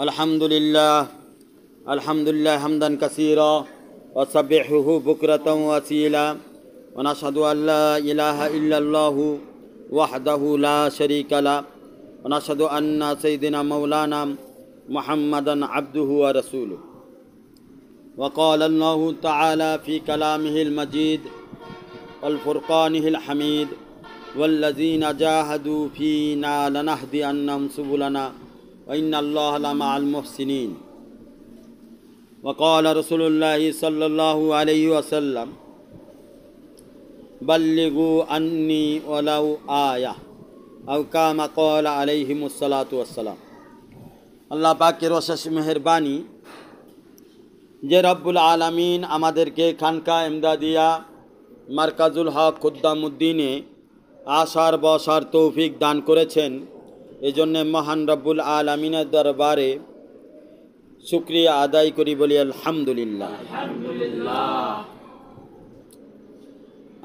الحمد لله الحمد لله حمدا كثيرا وسبحه بكرة وسيلا ونشهد أن لا إله إلا الله وحده لا شريك له ونشهد أن سيدنا مولانا محمدا عبده ورسوله وقال الله تعالى في كلامه المجيد والفرقانه الحميد والذين جاهدوا فينا لنهدئنهم أنهم سبلنا وإن الله لمع المحسنين وقال رسول الله صلى الله عليه وسلم بلغوا عني ولو آية أو كما قال عليهم الصلاة والسلام আল্লাহ পাকের অশেষ মেহরবানি যে রব্বুল আলমিন আমাদেরকে খানকা এমদাদিয়া মার্কাজুল হক খুদ্দামুদ্দিনে আসার বসার তৌফিক দান করেছেন এই জন্য মহান রব্বুল আল আমিনের দরবারে শুক্রিয়া আদায় করি বলি আলহামদুলিল্লাহ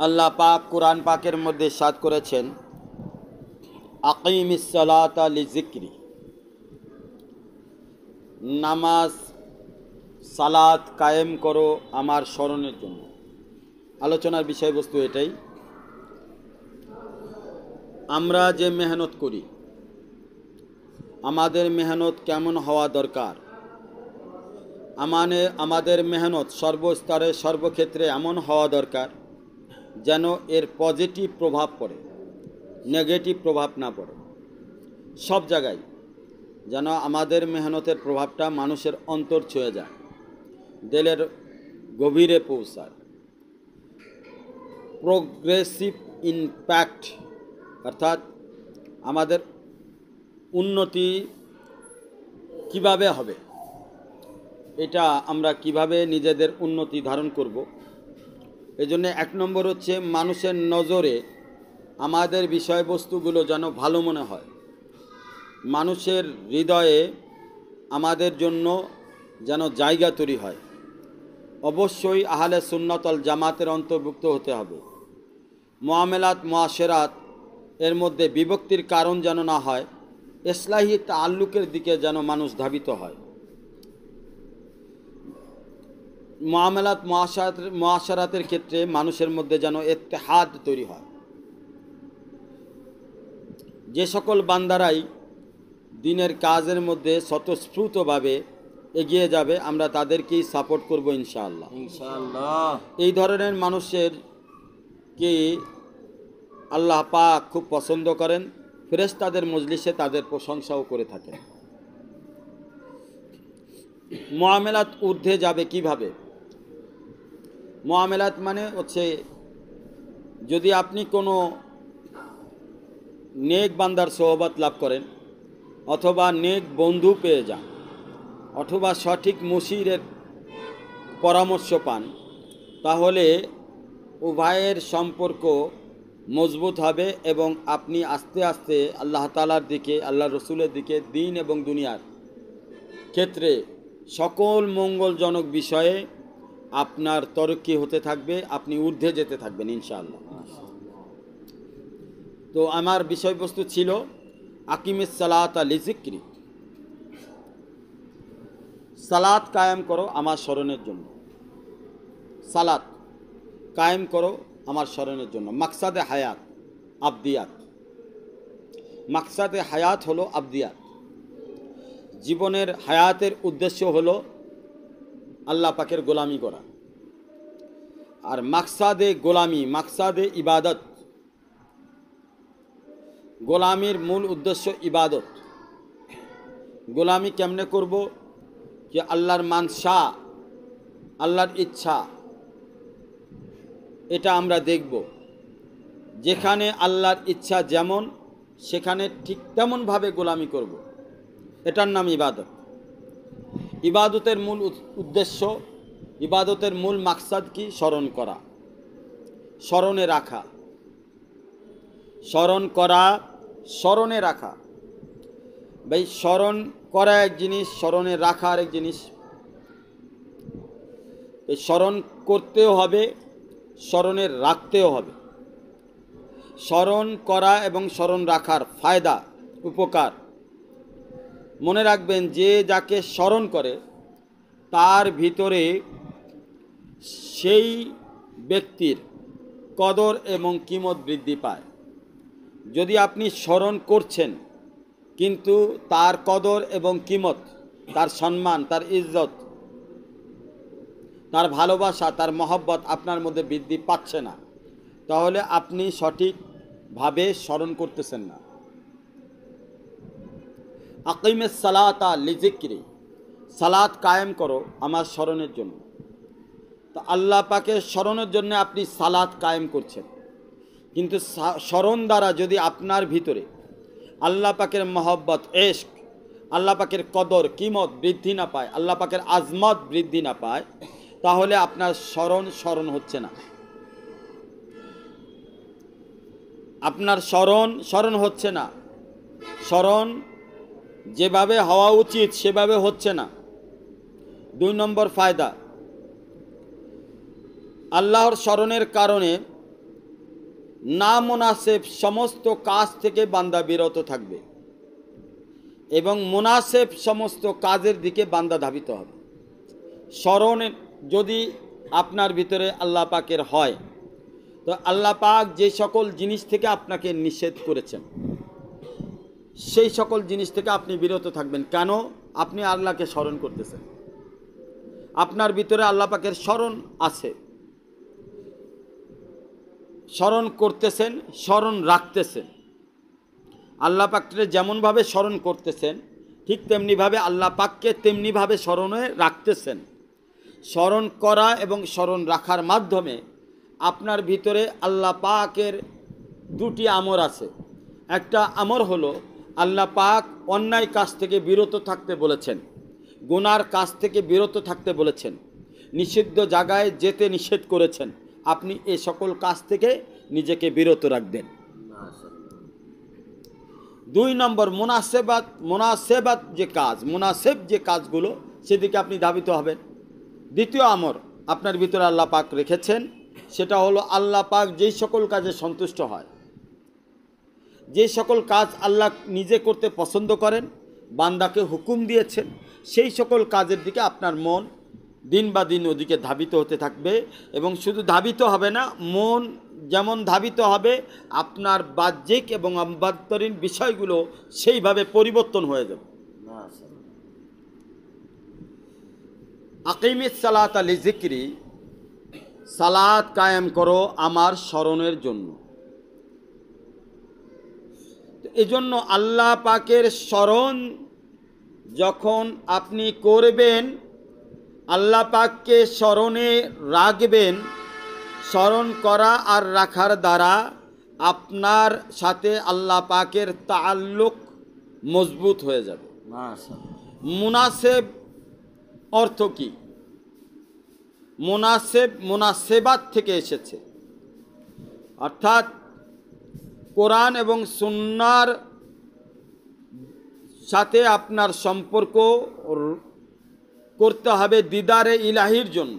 আল্লাহ পাক কোরআন পাকের মধ্যে সাদ করেছেন আকিম ইসলাত আলি জিক্রি নামাজ সালাত কায়েম করো আমার স্মরণের জন্য আলোচনার বিষয়বস্তু এটাই আমরা যে মেহনত করি আমাদের মেহনত কেমন হওয়া দরকার আমানে আমাদের মেহনত সর্বস্তরে সর্বক্ষেত্রে এমন হওয়া দরকার যেন এর পজিটিভ প্রভাব পড়ে নেগেটিভ প্রভাব না পড়ে সব জায়গায় যেন আমাদের মেহনতের প্রভাবটা মানুষের অন্তর ছুঁয়ে যায় দেলের গভীরে পৌঁছায় প্রোগ্রেসিভ ইম্প্যাক্ট অর্থাৎ আমাদের উন্নতি কিভাবে হবে এটা আমরা কিভাবে নিজেদের উন্নতি ধারণ করব এজন্য এক নম্বর হচ্ছে মানুষের নজরে আমাদের বিষয়বস্তুগুলো যেন ভালো মনে হয় মানুষের হৃদয়ে আমাদের জন্য যেন জায়গা তৈরি হয় অবশ্যই আহলে সুন্নতল জামাতের অন্তর্ভুক্ত হতে হবে মোয়ামেলাত মহাসেরাত এর মধ্যে বিভক্তির কারণ যেন না হয় এসলাহি তাল্লুকের দিকে যেন মানুষ ধাবিত হয় মামলাত মহাসারাতের ক্ষেত্রে মানুষের মধ্যে যেন এত্তেহাদ তৈরি হয় যে সকল বান্দারাই দিনের কাজের মধ্যে স্বতঃস্ফূর্তভাবে এগিয়ে যাবে আমরা তাদেরকেই সাপোর্ট করব ইনশাআল্লাহ ইনশাআল্লাহ এই ধরনের মানুষের কে আল্লাহ পাক খুব পছন্দ করেন ফেরেস্তাদের মজলিসে তাদের প্রশংসাও করে থাকে মোয়ামেলাত ঊর্ধ্বে যাবে কিভাবে মোয়ামেলাত মানে হচ্ছে যদি আপনি কোনো নেক বান্দার সহবাত লাভ করেন অথবা নেক বন্ধু পেয়ে যান অথবা সঠিক মুশিরের পরামর্শ পান তাহলে উভয়ের সম্পর্ক মজবুত হবে এবং আপনি আস্তে আস্তে আল্লাহ তালার দিকে আল্লাহ রসুলের দিকে দিন এবং দুনিয়ার ক্ষেত্রে সকল মঙ্গলজনক বিষয়ে আপনার তরক্কি হতে থাকবে আপনি ঊর্ধ্বে যেতে থাকবেন ইনশাআল্লাহ তো আমার বিষয়বস্তু ছিল আকিমের সালাত আলি জিক্রি সালাত কায়েম করো আমার স্মরণের জন্য সালাত কায়েম করো আমার স্মরণের জন্য মাকসাদে হায়াত আবদিয়াত মাকসাদে হায়াত হলো আবদিয়াত জীবনের হায়াতের উদ্দেশ্য হলো আল্লাহ পাকের গোলামি করা আর মাকসাদে গোলামি মাকসাদে ইবাদত গোলামির মূল উদ্দেশ্য ইবাদত গোলামি কেমনে করব যে আল্লাহর মানসা আল্লাহর ইচ্ছা এটা আমরা দেখব যেখানে আল্লাহর ইচ্ছা যেমন সেখানে ঠিক তেমনভাবে গোলামি করব। এটার নাম ইবাদত ইবাদতের মূল উদ্দেশ্য ইবাদতের মূল মাকসাদ কি স্মরণ করা স্মরণে রাখা স্মরণ করা স্মরণে রাখা ভাই স্মরণ করা এক জিনিস স্মরণে রাখা আরেক জিনিস এই স্মরণ করতেও হবে স্মরণে রাখতেও হবে স্মরণ করা এবং স্মরণ রাখার ফায়দা উপকার মনে রাখবেন যে যাকে স্মরণ করে তার ভিতরে সেই ব্যক্তির কদর এবং কিমত বৃদ্ধি পায় যদি আপনি স্মরণ করছেন কিন্তু তার কদর এবং কিমত তার সম্মান তার ইজ্জত তার ভালোবাসা তার মহব্বত আপনার মধ্যে বৃদ্ধি পাচ্ছে না তাহলে আপনি সঠিকভাবে স্মরণ করতেছেন না আকিমের সালাত লিজিক্রি সালাত কায়েম করো আমার স্মরণের জন্য তো আল্লাহ পাকে স্মরণের জন্য আপনি সালাত কায়েম করছেন কিন্তু স্মরণ দ্বারা যদি আপনার ভিতরে আল্লাহ পাকের মহব্বত এশক আল্লাহ পাকের কদর কিমত বৃদ্ধি না পায় আল্লাহ পাকের আজমত বৃদ্ধি না পায় তাহলে আপনার স্মরণ স্মরণ হচ্ছে না আপনার স্মরণ স্মরণ হচ্ছে না স্মরণ যেভাবে হওয়া উচিত সেভাবে হচ্ছে না দুই নম্বর ফায়দা আল্লাহর স্মরণের কারণে না মোনাসেফ সমস্ত কাজ থেকে বান্দা বিরত থাকবে এবং মোনাসেফ সমস্ত কাজের দিকে বান্দা ধাবিত হবে স্মরণের যদি আপনার ভিতরে আল্লাহ পাকের হয় তো আল্লাহ পাক যে সকল জিনিস থেকে আপনাকে নিষেধ করেছেন সেই সকল জিনিস থেকে আপনি বিরত থাকবেন কেন আপনি আল্লাহকে স্মরণ করতেছেন আপনার ভিতরে আল্লাহ পাকের স্মরণ আছে স্মরণ করতেছেন স্মরণ রাখতেছেন আল্লাহ পাককে যেমনভাবে স্মরণ করতেছেন ঠিক তেমনিভাবে আল্লাহ পাককে তেমনিভাবে স্মরণে রাখতেছেন স্মরণ করা এবং স্মরণ রাখার মাধ্যমে আপনার ভিতরে আল্লাহ পাকের দুটি আমর আছে একটা আমর হলো আল্লাহ পাক অন্যায় কাজ থেকে বিরত থাকতে বলেছেন গুনার কাজ থেকে বিরত থাকতে বলেছেন নিষিদ্ধ জায়গায় যেতে নিষেধ করেছেন আপনি এ সকল কাজ থেকে নিজেকে বিরত রাখবেন দুই নম্বর মোনাসেবাত মোনাসেবাত যে কাজ মোনাসেব যে কাজগুলো সেদিকে আপনি ধাবিত হবেন দ্বিতীয় আমর আপনার ভিতরে আল্লাহ পাক রেখেছেন সেটা হলো আল্লাহ পাক যেই সকল কাজে সন্তুষ্ট হয় যে সকল কাজ আল্লাহ নিজে করতে পছন্দ করেন বান্দাকে হুকুম দিয়েছেন সেই সকল কাজের দিকে আপনার মন দিন বা দিন ওদিকে ধাবিত হতে থাকবে এবং শুধু ধাবিত হবে না মন যেমন ধাবিত হবে আপনার বাহ্যিক এবং অভ্যন্তরীণ বিষয়গুলো সেইভাবে পরিবর্তন হয়ে যাবে আকিমিত সালাত আলি জিক্রি সালাত কায়েম করো আমার স্মরণের জন্য এজন্য আল্লাহ পাকের স্মরণ যখন আপনি করবেন আল্লাহ পাককে স্মরণে রাখবেন স্মরণ করা আর রাখার দ্বারা আপনার সাথে আল্লাহ পাকের তাল্লুক মজবুত হয়ে যাবে মুনাসেব অর্থ কী মোনাসেব মোনাসেবাত থেকে এসেছে অর্থাৎ কোরআন এবং সুন্নার সাথে আপনার সম্পর্ক করতে হবে দিদারে ইলাহির জন্য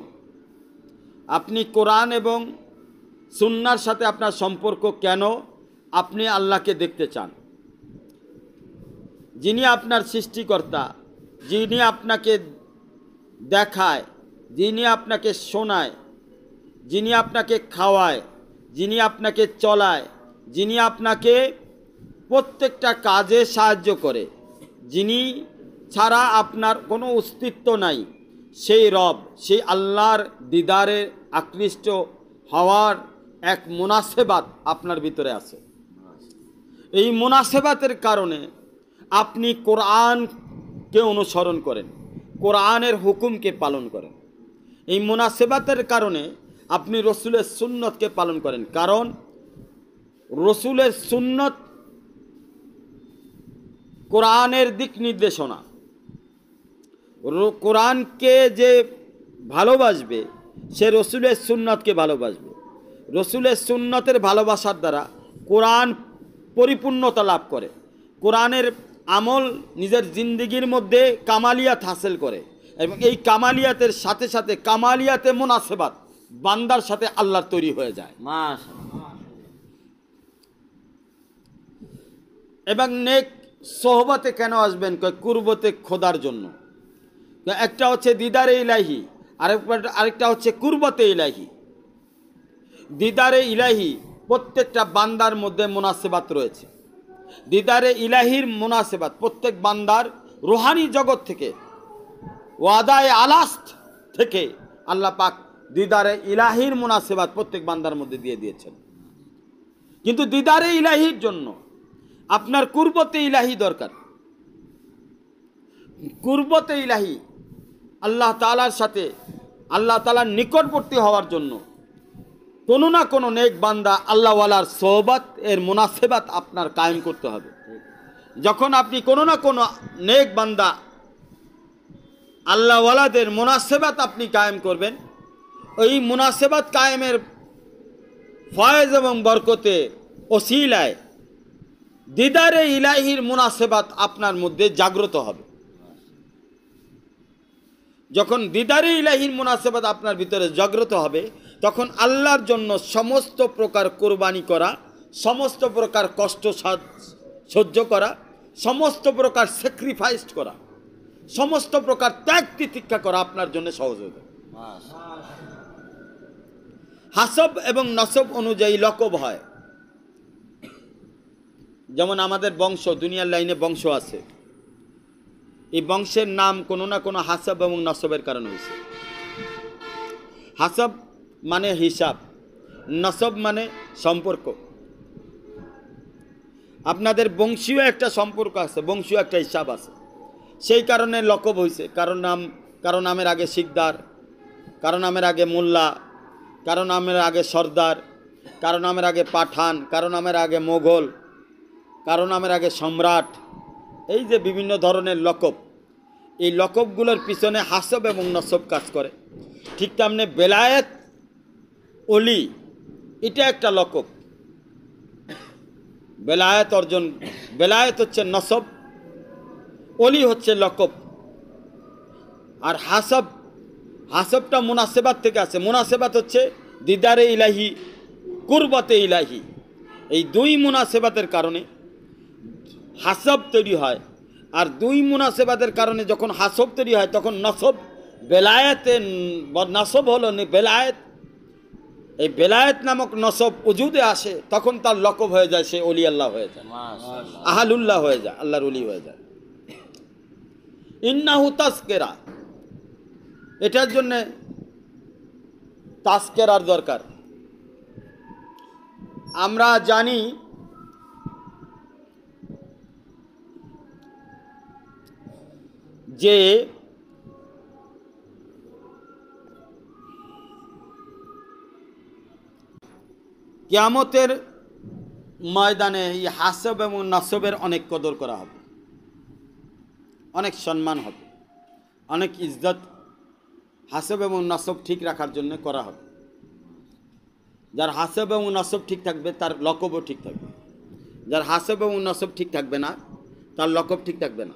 আপনি কোরআন এবং সুন্নার সাথে আপনার সম্পর্ক কেন আপনি আল্লাহকে দেখতে চান যিনি আপনার সৃষ্টিকর্তা যিনি আপনাকে দেখায় যিনি আপনাকে শোনায় যিনি আপনাকে খাওয়ায় যিনি আপনাকে চলায় যিনি আপনাকে প্রত্যেকটা কাজে সাহায্য করে যিনি ছাড়া আপনার কোনো অস্তিত্ব নাই সেই রব সেই আল্লাহর দিদারে আকৃষ্ট হওয়ার এক মোনাসেবাত আপনার ভিতরে আছে এই মোনাসেবাতের কারণে আপনি কোরআনকে অনুসরণ করেন কোরআনের হুকুমকে পালন করেন এই মোনাসেবাতের কারণে আপনি রসুলের সুন্নতকে পালন করেন কারণ রসুলের সুন্নত কোরআনের দিক নির্দেশনা কোরআনকে যে ভালোবাসবে সে রসুলের সুন্নতকে ভালোবাসবে রসুলের সুন্নতের ভালোবাসার দ্বারা কোরআন পরিপূর্ণতা লাভ করে কোরআনের আমল নিজের জিন্দিগির মধ্যে কামালিয়াত হাসিল করে এবং এই কামালিয়াতের সাথে সাথে কামালিয়াতে মোনাসেবাত বান্দার সাথে আল্লাহর তৈরি হয়ে যায় এবং নেক সোহবাতে কেন আসবেন কুরবতে খোদার জন্য একটা হচ্ছে দিদারে ইলাহি আরেকটা আরেকটা হচ্ছে কুরবতে ইলাহি দিদারে ইলাহি প্রত্যেকটা বান্দার মধ্যে মোনাসেবাত রয়েছে দিদারে ইলাহির মোনাসেবাত প্রত্যেক বান্দার রুহানি জগৎ থেকে ওয়াদায় আলাস্ত থেকে আল্লাহ পাক দিদারে ইলাহির মোনাসেবাত প্রত্যেক বান্দার মধ্যে দিয়ে দিয়েছেন কিন্তু দিদারে ইলাহির জন্য আপনার কুর্বতে ইলাহি দরকার কুর্বতে ইলাহি আল্লাহ তালার সাথে আল্লাহ তালার নিকটবর্তী হওয়ার জন্য কোনো না কোনো নেক বান্দা আল্লাহওয়ালার সোহবাত এর মুনাসেবাত আপনার কায়েম করতে হবে যখন আপনি কোনো না কোনো নেক বান্দা আল্লাহওয়ালাদের মুনাসেবাত আপনি কায়েম করবেন ওই মুনাসেবাত কায়েমের ফয়েজ এবং বরকতে ওসিলায় দিদারে ইলাহির মুনাসেবাত আপনার মধ্যে জাগ্রত হবে যখন দিদারে ইলাহির মুনাসেবাত আপনার ভিতরে জাগ্রত হবে তখন আল্লাহর জন্য সমস্ত প্রকার কোরবানি করা সমস্ত প্রকার কষ্ট সহ্য করা সমস্ত প্রকার স্যাক্রিফাইস করা সমস্ত প্রকার ত্যাগ তিতিক্ষা করা আপনার জন্য সহজ হয়ে হাসব এবং নসব অনুযায়ী লকব হয় যেমন আমাদের বংশ দুনিয়ার লাইনে বংশ আছে এই বংশের নাম কোনো না কোনো হাসব এবং নসবের কারণে হয়েছে হাসব মানে হিসাব নসব মানে সম্পর্ক আপনাদের বংশীয় একটা সম্পর্ক আছে বংশীয় একটা হিসাব আছে সেই কারণে লকব হয়েছে কারণ নাম কারো নামের আগে শিকদার কারো নামের আগে মোল্লা কারো নামের আগে সর্দার কারো নামের আগে পাঠান কারো নামের আগে মোঘল কারো নামের আগে সম্রাট এই যে বিভিন্ন ধরনের লকব এই লকবগুলোর পিছনে হাসব এবং নসব কাজ করে ঠিক তেমনি বেলায়েত অলি এটা একটা লকব বেলায়েত অর্জন বেলায়েত হচ্ছে নসব অলি হচ্ছে লকব আর হাসব হাসবটা মোনাসেবাত থেকে আছে মোনাসেবাত হচ্ছে দিদারে ইলাহি কুরবতে ইলাহি এই দুই মুনাসেবাতের কারণে হাসব তৈরি হয় আর দুই মুনাসেবাতের কারণে যখন হাসব তৈরি হয় তখন নসব বেলায়েতে নসব হলো বেলায়েত এই বেলায়েত নামক নসব উজুদে আসে তখন তার লকব হয়ে যায় সে অলি আল্লাহ হয়ে যায় আহালুল্লাহ হয়ে যায় আল্লাহর অলি হয়ে যায় ইন্নাহু তাস্কেরা এটার জন্যে তাস্কেরার দরকার আমরা জানি যে কেয়ামতের ময়দানে এই হাসব এবং নাসবের অনেক কদর করা হবে অনেক সম্মান হবে অনেক ইজ্জত হাসব এবং নাসব ঠিক রাখার জন্য করা হবে যার হাসব এবং নাসব ঠিক থাকবে তার লকবও ঠিক থাকবে যার হাসব এবং নাসব ঠিক থাকবে না তার লকব ঠিক থাকবে না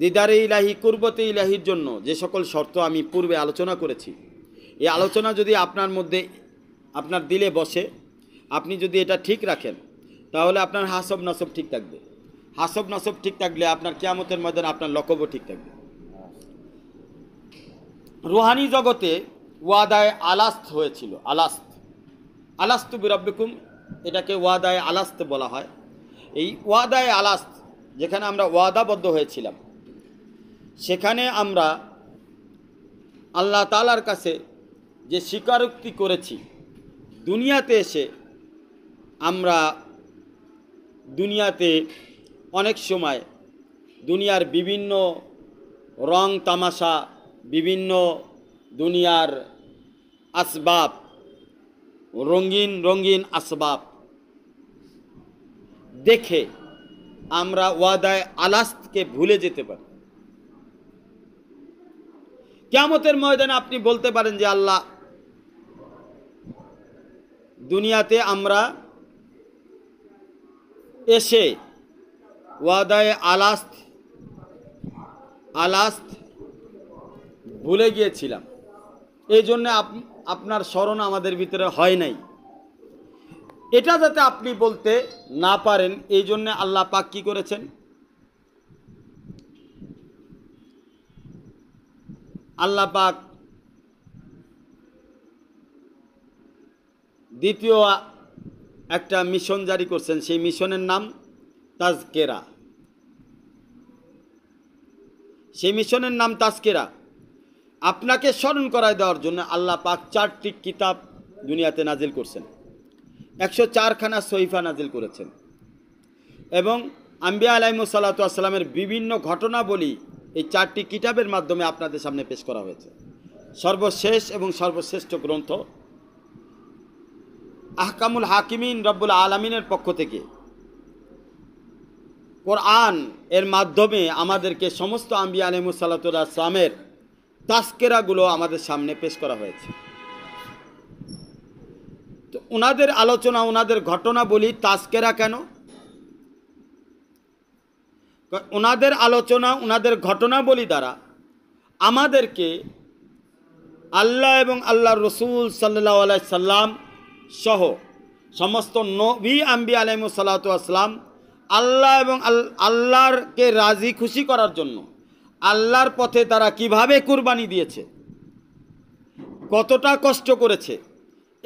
দিদারে ইলাহি কুরবতে ইলাহির জন্য যে সকল শর্ত আমি পূর্বে আলোচনা করেছি এই আলোচনা যদি আপনার মধ্যে আপনার দিলে বসে আপনি যদি এটা ঠিক রাখেন তাহলে আপনার হাসব নাসব ঠিক থাকবে হাসব নাসব ঠিক থাকলে আপনার কেয়ামতের ময়দানে আপনার লকবও ঠিক থাকবে রুহানি জগতে ওয়াদায় আলাস্ত হয়েছিল আলাস্ত আলাস্ত বিরব্বিকুম এটাকে ওয়াদায় আলাস্ত বলা হয় এই ওয়াদায় আলাস্ত যেখানে আমরা ওয়াদাবদ্ধ হয়েছিলাম সেখানে আমরা আল্লাহ তালার কাছে যে স্বীকারোক্তি করেছি দুনিয়াতে এসে আমরা দুনিয়াতে অনেক সময় দুনিয়ার বিভিন্ন রং তামাশা বিভিন্ন দুনিয়ার আসবাব রঙিন রঙিন আসবাব দেখে আমরা ওয়াদায় আলাস্তকে ভুলে যেতে পারি কেমতের ময়দানে আপনি বলতে পারেন যে আল্লাহ দুনিয়াতে আমরা এসে ওয়াদায় আলাস্ত আলাস্ত ভুলে গিয়েছিলাম এই জন্যে আপনার স্মরণ আমাদের ভিতরে হয় নাই এটা যাতে আপনি বলতে না পারেন এই জন্যে আল্লাহ পাক কী করেছেন আল্লাহ পাক দ্বিতীয় একটা মিশন জারি করছেন সেই মিশনের নাম তাজকেরা সেই মিশনের নাম তাজকেরা আপনাকে স্মরণ করায় দেওয়ার জন্য আল্লাহ পাক চারটি কিতাব দুনিয়াতে নাজিল করছেন একশো চারখানা সহিফা নাজিল করেছেন এবং আম্বিয়া আলাইমু সাল্লা আসসালামের বিভিন্ন ঘটনাবলী এই চারটি কিতাবের মাধ্যমে আপনাদের সামনে পেশ করা হয়েছে সর্বশেষ এবং সর্বশ্রেষ্ঠ গ্রন্থ আহকামুল হাকিমিন রব্বুল আলমিনের পক্ষ থেকে কোরআন এর মাধ্যমে আমাদেরকে সমস্ত আম্বি আলিমুসাল্লাতুল আসলামের তাস্কেরাগুলো আমাদের সামনে পেশ করা হয়েছে তো ওনাদের আলোচনা ওনাদের ঘটনা বলি তাস্কেরা কেন ওনাদের আলোচনা ওনাদের ঘটনাবলী দ্বারা আমাদেরকে আল্লাহ এবং আল্লাহ রসুল সাল্লাহ আলাই সাল্লাম সহ সমস্ত নবী আম্বি আলাইম সালাতু আসলাম আল্লাহ এবং আল্লাহরকে রাজি খুশি করার জন্য আল্লাহর পথে তারা কিভাবে কুরবানি দিয়েছে কতটা কষ্ট করেছে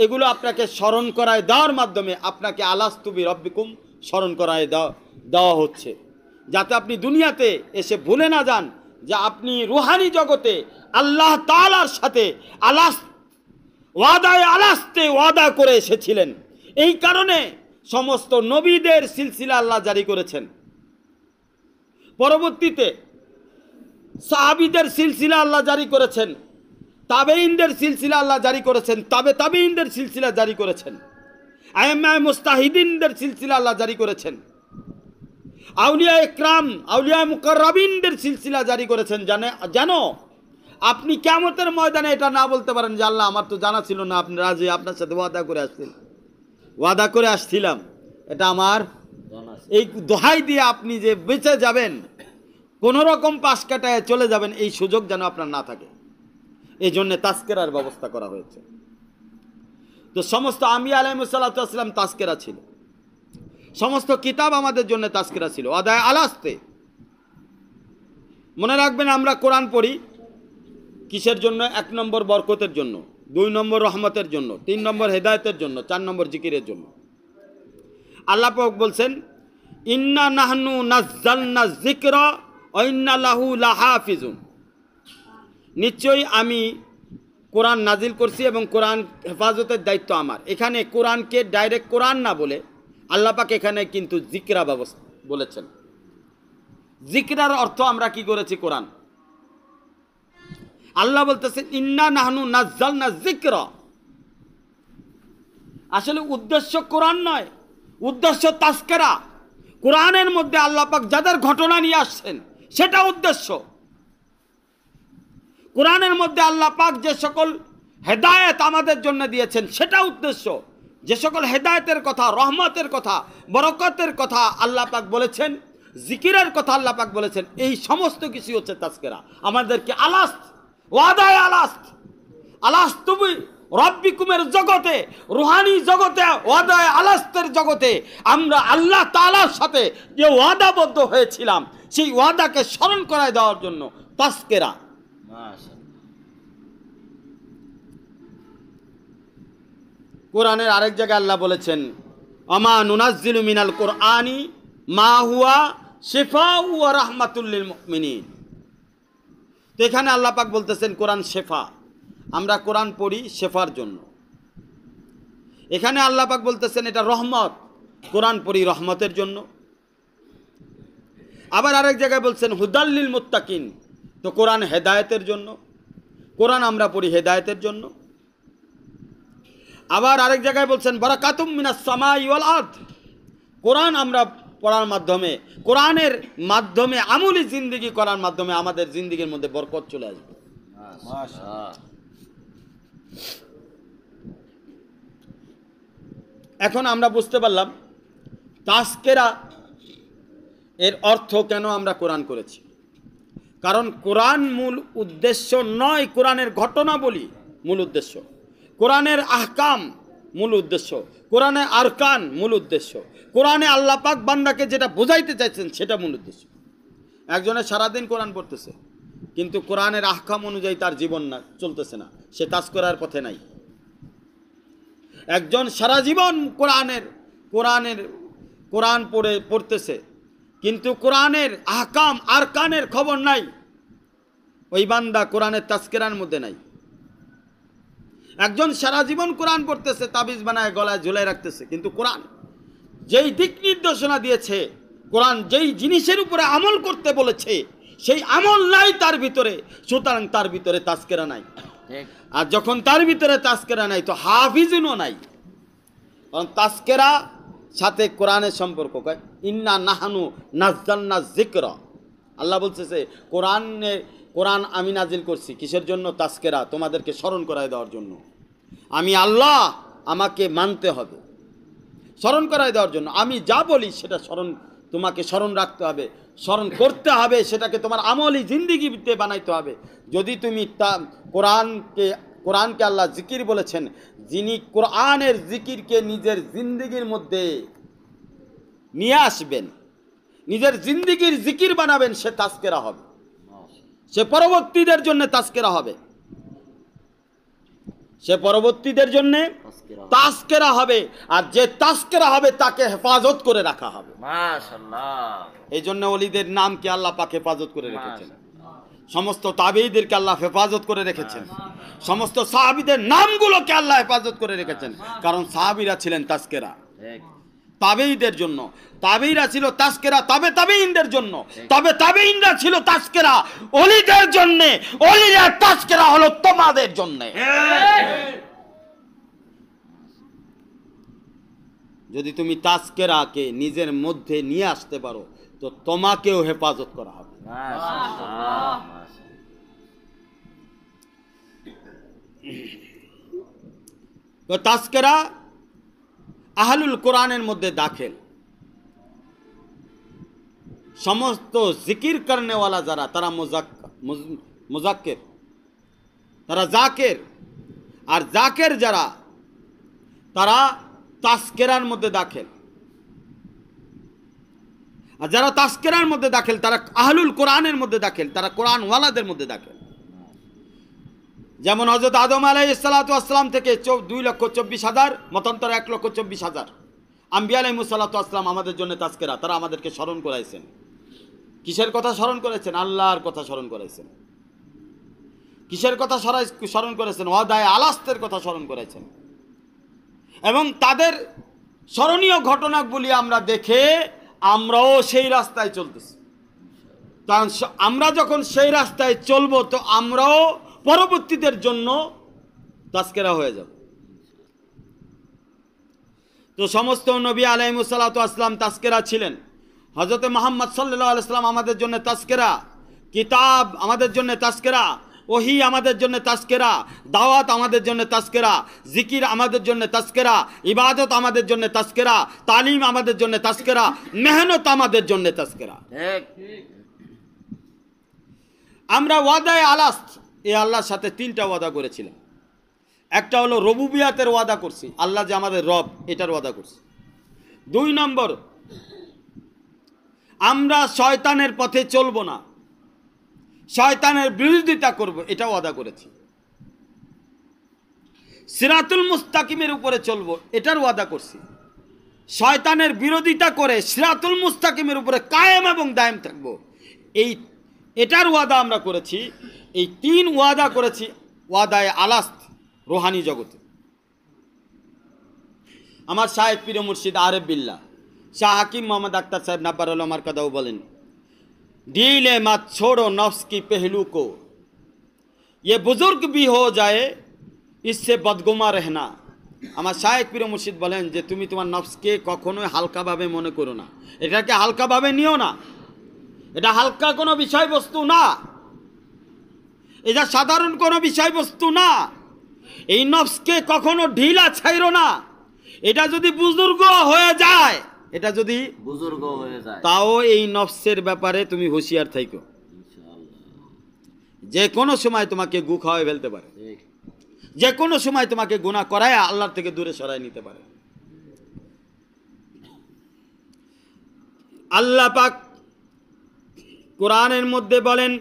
এগুলো আপনাকে স্মরণ করায় দেওয়ার মাধ্যমে আপনাকে আলাস্তুবি রব্বিকুম স্মরণ করায় দেওয়া হচ্ছে যাতে আপনি দুনিয়াতে এসে ভুলে না যান যে আপনি রুহানি জগতে আল্লাহ তালার সাথে আলাস ওয়াদায় আলাস্তে ওয়াদা করে এসেছিলেন এই কারণে সমস্ত নবীদের সিলসিলা আল্লাহ জারি করেছেন পরবর্তীতে সাহাবিদের সিলসিলা আল্লাহ জারি করেছেন তাবেইনদের সিলসিলা আল্লাহ জারি করেছেন তাবে তাবেইনদের সিলসিলা জারি করেছেন আয় মুস্তাহিদিনদের সিলসিলা আল্লাহ জারি করেছেন আউলিয়া ইকরাম আউলিয়া মুকরাবিনদের সিলসিলা জারি করেছেন জানে জানো আপনি কেমতের ময়দানে এটা না বলতে পারেন যে আল্লাহ আমার তো জানা ছিল না আপনি রাজি আপনার সাথে ওয়াদা করে আসছিল ওয়াদা করে আসছিলাম এটা আমার এই দোহাই দিয়ে আপনি যে বেঁচে যাবেন কোনো রকম পাশ কাটায় চলে যাবেন এই সুযোগ যেন আপনার না থাকে এই জন্যে তাস্কেরার ব্যবস্থা করা হয়েছে তো সমস্ত আমি আলাইমুসাল্লাম তাস্কেরা ছিল সমস্ত কিতাব আমাদের জন্য তাস্কেরা ছিল আদায় আলাস্তে মনে রাখবেন আমরা কোরআন পড়ি কিসের জন্য এক নম্বর বরকতের জন্য দুই নম্বর রহমতের জন্য তিন নম্বর হেদায়তের জন্য চার নম্বর জিকিরের জন্য আল্লাহ পাক বলছেন ইন্না নাহনু নাজ্জালনা জিক্র ঐন্না লাহু লাহাফিজুন নিশ্চয়ই আমি কোরআন নাজিল করছি এবং কোরআন হেফাজতের দায়িত্ব আমার এখানে কোরআনকে ডাইরেক্ট কোরআন না বলে আল্লাপাক এখানে কিন্তু জিকরা ব্যবস্থা বলেছেন জিকরার অর্থ আমরা কি করেছি কোরআন আল্লাহ বলতেছেন ইন্না নাহনু নাজ্জাল না জিক্র আসলে উদ্দেশ্য কোরআন নয় উদ্দেশ্য তাস্কেরা কোরআনের মধ্যে আল্লাপাক যাদের ঘটনা নিয়ে আসছেন সেটা উদ্দেশ্য কোরআনের মধ্যে আল্লাহ পাক যে সকল হেদায়েত আমাদের জন্য দিয়েছেন সেটা উদ্দেশ্য যে সকল হেদায়েতের কথা রহমতের কথা বরকতের কথা আল্লাহ পাক বলেছেন জিকিরের কথা আল্লাহ পাক বলেছেন এই সমস্ত কিছুই হচ্ছে তাস্কেরা আমাদেরকে আলাস ওয়াদায় আলাস্ত তুমি রব্বিকুমের জগতে রুহানি জগতে ওয়াদায় আলাস্তের জগতে আমরা আল্লাহ তালার সাথে যে ওয়াদাবদ্ধ হয়েছিলাম সেই ওয়াদাকে স্মরণ করায় দেওয়ার জন্য তাস্কেরা কোরআনের আরেক জায়গায় আল্লাহ বলেছেন অমা নুনাজিলু মিনাল কোরআনি মা হুয়া শেফা হুয়া রাহমাতুল্লিল তো এখানে আল্লাপাক বলতেছেন কোরআন শেফা আমরা কোরআন পড়ি শেফার জন্য এখানে আল্লাপাক বলতেছেন এটা রহমত কোরআন পড়ি রহমতের জন্য আবার আরেক জায়গায় বলছেন হুদাল্লিল মুত্তাকিন তো কোরআন হেদায়তের জন্য কোরআন আমরা পড়ি হেদায়তের জন্য আবার আরেক জায়গায় বলছেন বরাকাতুম মিনাস সামাই ওয়াল আর্থ কোরআন আমরা পড়ার মাধ্যমে কোরআনের মাধ্যমে আমুলি জিন্দিগি করার মাধ্যমে আমাদের জিন্দিগির মধ্যে বরকত চলে আসবে হ্যাঁ। এখন আমরা বুঝতে পারলাম তাস্কেরা এর অর্থ কেন আমরা কোরআন করেছি কারণ কোরআন মূল উদ্দেশ্য নয় কোরআনের ঘটনাবলী মূল উদ্দেশ্য কোরআনের আহকাম মূল উদ্দেশ্য কোরআনে আরকান মূল উদ্দেশ্য কোরআনে আল্লাহ পাক বান্দাকে যেটা বোঝাইতে চাইছেন সেটা মূল উদ্দেশ্য একজনে সারাদিন কোরআন পড়তেছে কিন্তু কোরআনের আহকাম অনুযায়ী তার জীবন না চলতেছে না সে কাজ করার পথে নাই একজন সারা জীবন কোরআনের কোরআনের কোরআন পড়ে পড়তেছে কিন্তু কোরআনের আহকাম আর কানের খবর নাই ওই বান্দা কোরআনের তাস্কেরার মধ্যে নাই একজন সারা জীবন কোরআন পড়তেছে তাবিজ বানায় গলায় ঝুলাই রাখতেছে কিন্তু কোরআন যেই দিক নির্দেশনা দিয়েছে কোরআন যেই জিনিসের উপরে আমল করতে বলেছে সেই আমল নাই তার ভিতরে সুতরাং তার ভিতরে তাস্কেরা নাই আর যখন তার ভিতরে তাস্কেরা নাই তো হাফিজুনও নাই কারণ তাস্কেরা সাথে কোরআনের সম্পর্ক ইন্না নাহানু নাজান্না জিক্র আল্লাহ বলছে সে কোরআনে কোরআন আমি নাজিল করছি কিসের জন্য তাস্কেরা তোমাদেরকে স্মরণ করায় দেওয়ার জন্য আমি আল্লাহ আমাকে মানতে হবে স্মরণ করায় দেওয়ার জন্য আমি যা বলি সেটা স্মরণ তোমাকে স্মরণ রাখতে হবে স্মরণ করতে হবে সেটাকে তোমার আমলি জিন্দিগিতে বানাইতে হবে যদি তুমি তা কোরআনকে কোরআনকে আল্লাহ জিকির বলেছেন যিনি কোরআনের জিকিরকে নিজের জিন্দিগির মধ্যে নিয়ে আসবেন নিজের জিন্দিগির জিকির বানাবেন সে তাস্কেরা হবে সে পরবর্তীদের জন্য তাস্কেরা হবে সে পরবর্তীদের জন্য তাস্কেরা হবে আর যে তাস্কেরা হবে তাকে হেফাজত করে রাখা হবে এই জন্য অলিদের নামকে আল্লাহ পাক হেফাজত করে রেখেছেন সমস্ত তাবেইদেরকে আল্লাহ হেফাজত করে রেখেছেন সমস্ত সাহাবিদের নামগুলোকে আল্লাহ হেফাজত করে রেখেছেন কারণ সাহাবিরা ছিলেন তাস্কেরা তাবেইদের জন্য তাবেইরা ছিল তাস্কেরা তবে তাবেইনদের জন্য তবে তাবেইনরা ছিল তাস্কেরা অলিদের জন্য অলিরা তাস্কেরা হলো তোমাদের জন্য যদি তুমি তাস্কেরাকে নিজের মধ্যে নিয়ে আসতে পারো তো তোমাকেও হেফাজত করা হবে তো তাস্কেরা আহলুল কোরআনের মধ্যে দাখিল সমস্ত জিকির করেনেওয়ালা যারা তারা মুজাক্কের তারা জাকের আর জাকের যারা তারা তাস্কেরার মধ্যে দাখিল আর যারা তাস্কেরার মধ্যে দাখিল তারা আহলুল কোরআনের মধ্যে দাখিল তারা কোরআনওয়ালাদের মধ্যে দাখিল যেমন হজরত আদম আলাই সালাতাম থেকে দুই লক্ষ চব্বিশ হাজার মতান্তর এক লক্ষ চব্বিশ হাজার আম্বি আলাইমু আসলাম আমাদের জন্য তাস্কেরা তারা আমাদেরকে স্মরণ করাইছেন কিসের কথা স্মরণ করেছেন আল্লাহর কথা স্মরণ করেছেন কিসের কথা স্মরণ করেছেন অদায় আলাস্তের কথা স্মরণ করেছেন এবং তাদের স্মরণীয় ঘটনাগুলি আমরা দেখে আমরাও সেই রাস্তায় চলতেছি কারণ আমরা যখন সেই রাস্তায় চলবো তো আমরাও পরবর্তীদের জন্য তাস্কেরা হয়ে যাবে তো সমস্ত নবী আলাইমুসাল্লাত আসলাম তাস্কেরা ছিলেন হজরতে মোহাম্মদ সাল্লাহ আসলাম আমাদের জন্য তাস্কেরা কিতাব আমাদের জন্য তাস্কেরা ওহি আমাদের জন্য তাস্কেরা দাওয়াত আমাদের জন্য তাস্কেরা জিকির আমাদের জন্য তাস্কেরা ইবাদত আমাদের জন্য তাস্কেরা তালিম আমাদের জন্য তাস্কেরা মেহনত আমাদের জন্য তাস্কেরা আমরা ওয়াদায় আলাস্ত এ আল্লাহর সাথে তিনটা ওয়াদা করেছিলাম একটা হলো রবুবিয়াতের ওয়াদা করছি আল্লাহ যে আমাদের রব এটার ওয়াদা করছি দুই নম্বর আমরা শয়তানের পথে চলব না শয়তানের বিরোধিতা করব এটা ওয়াদা করেছি সিরাতুল মুস্তাকিমের উপরে চলব এটার ওয়াদা করছি শয়তানের বিরোধিতা করে সিরাতুল মুস্তাকিমের উপরে কায়েম এবং দায়েম থাকব এই এটার ওয়াদা আমরা করেছি এই তিন ওয়াদা করেছি ওয়াদায় আলাস্ত রোহানি জগতে আমার সাহেব পীর মুর্শিদ আরেফ বিল্লা শাহ হাকিম মোহাম্মদ আক্তার সাহেব নাব্বার ইয়ে আমার কাদাও বলেন ডিলে মা ছোড়ো नफ्स কি पहलू কো এ বুজুর্গ বি হো যায় इससे বদগুমা रहना আমার শাহেক পীর মুর্শিদ বলেন যে তুমি তোমার নফসকে কখনোই হালকাভাবে মনে করো না এটাকে হালকাভাবে নিও না এটা হালকা কোনো বিষয়বস্তু না এটা সাধারণ কোনো বিষয়বস্তু না এই নফসকে কখনো ঢিলা ছাইর না এটা যদি বুজুর্গ হয়ে যায় এটা যদি বুজুর্গ হয়ে যায় তাও এই নফসের ব্যাপারে তুমি হুঁশিয়ার থাইকো যে কোনো সময় তোমাকে গু খাওয়াই ফেলতে পারে যে কোনো সময় তোমাকে গুণা করায় আল্লাহর থেকে দূরে সরাই নিতে পারে আল্লাহ পাক কোরআনের মধ্যে বলেন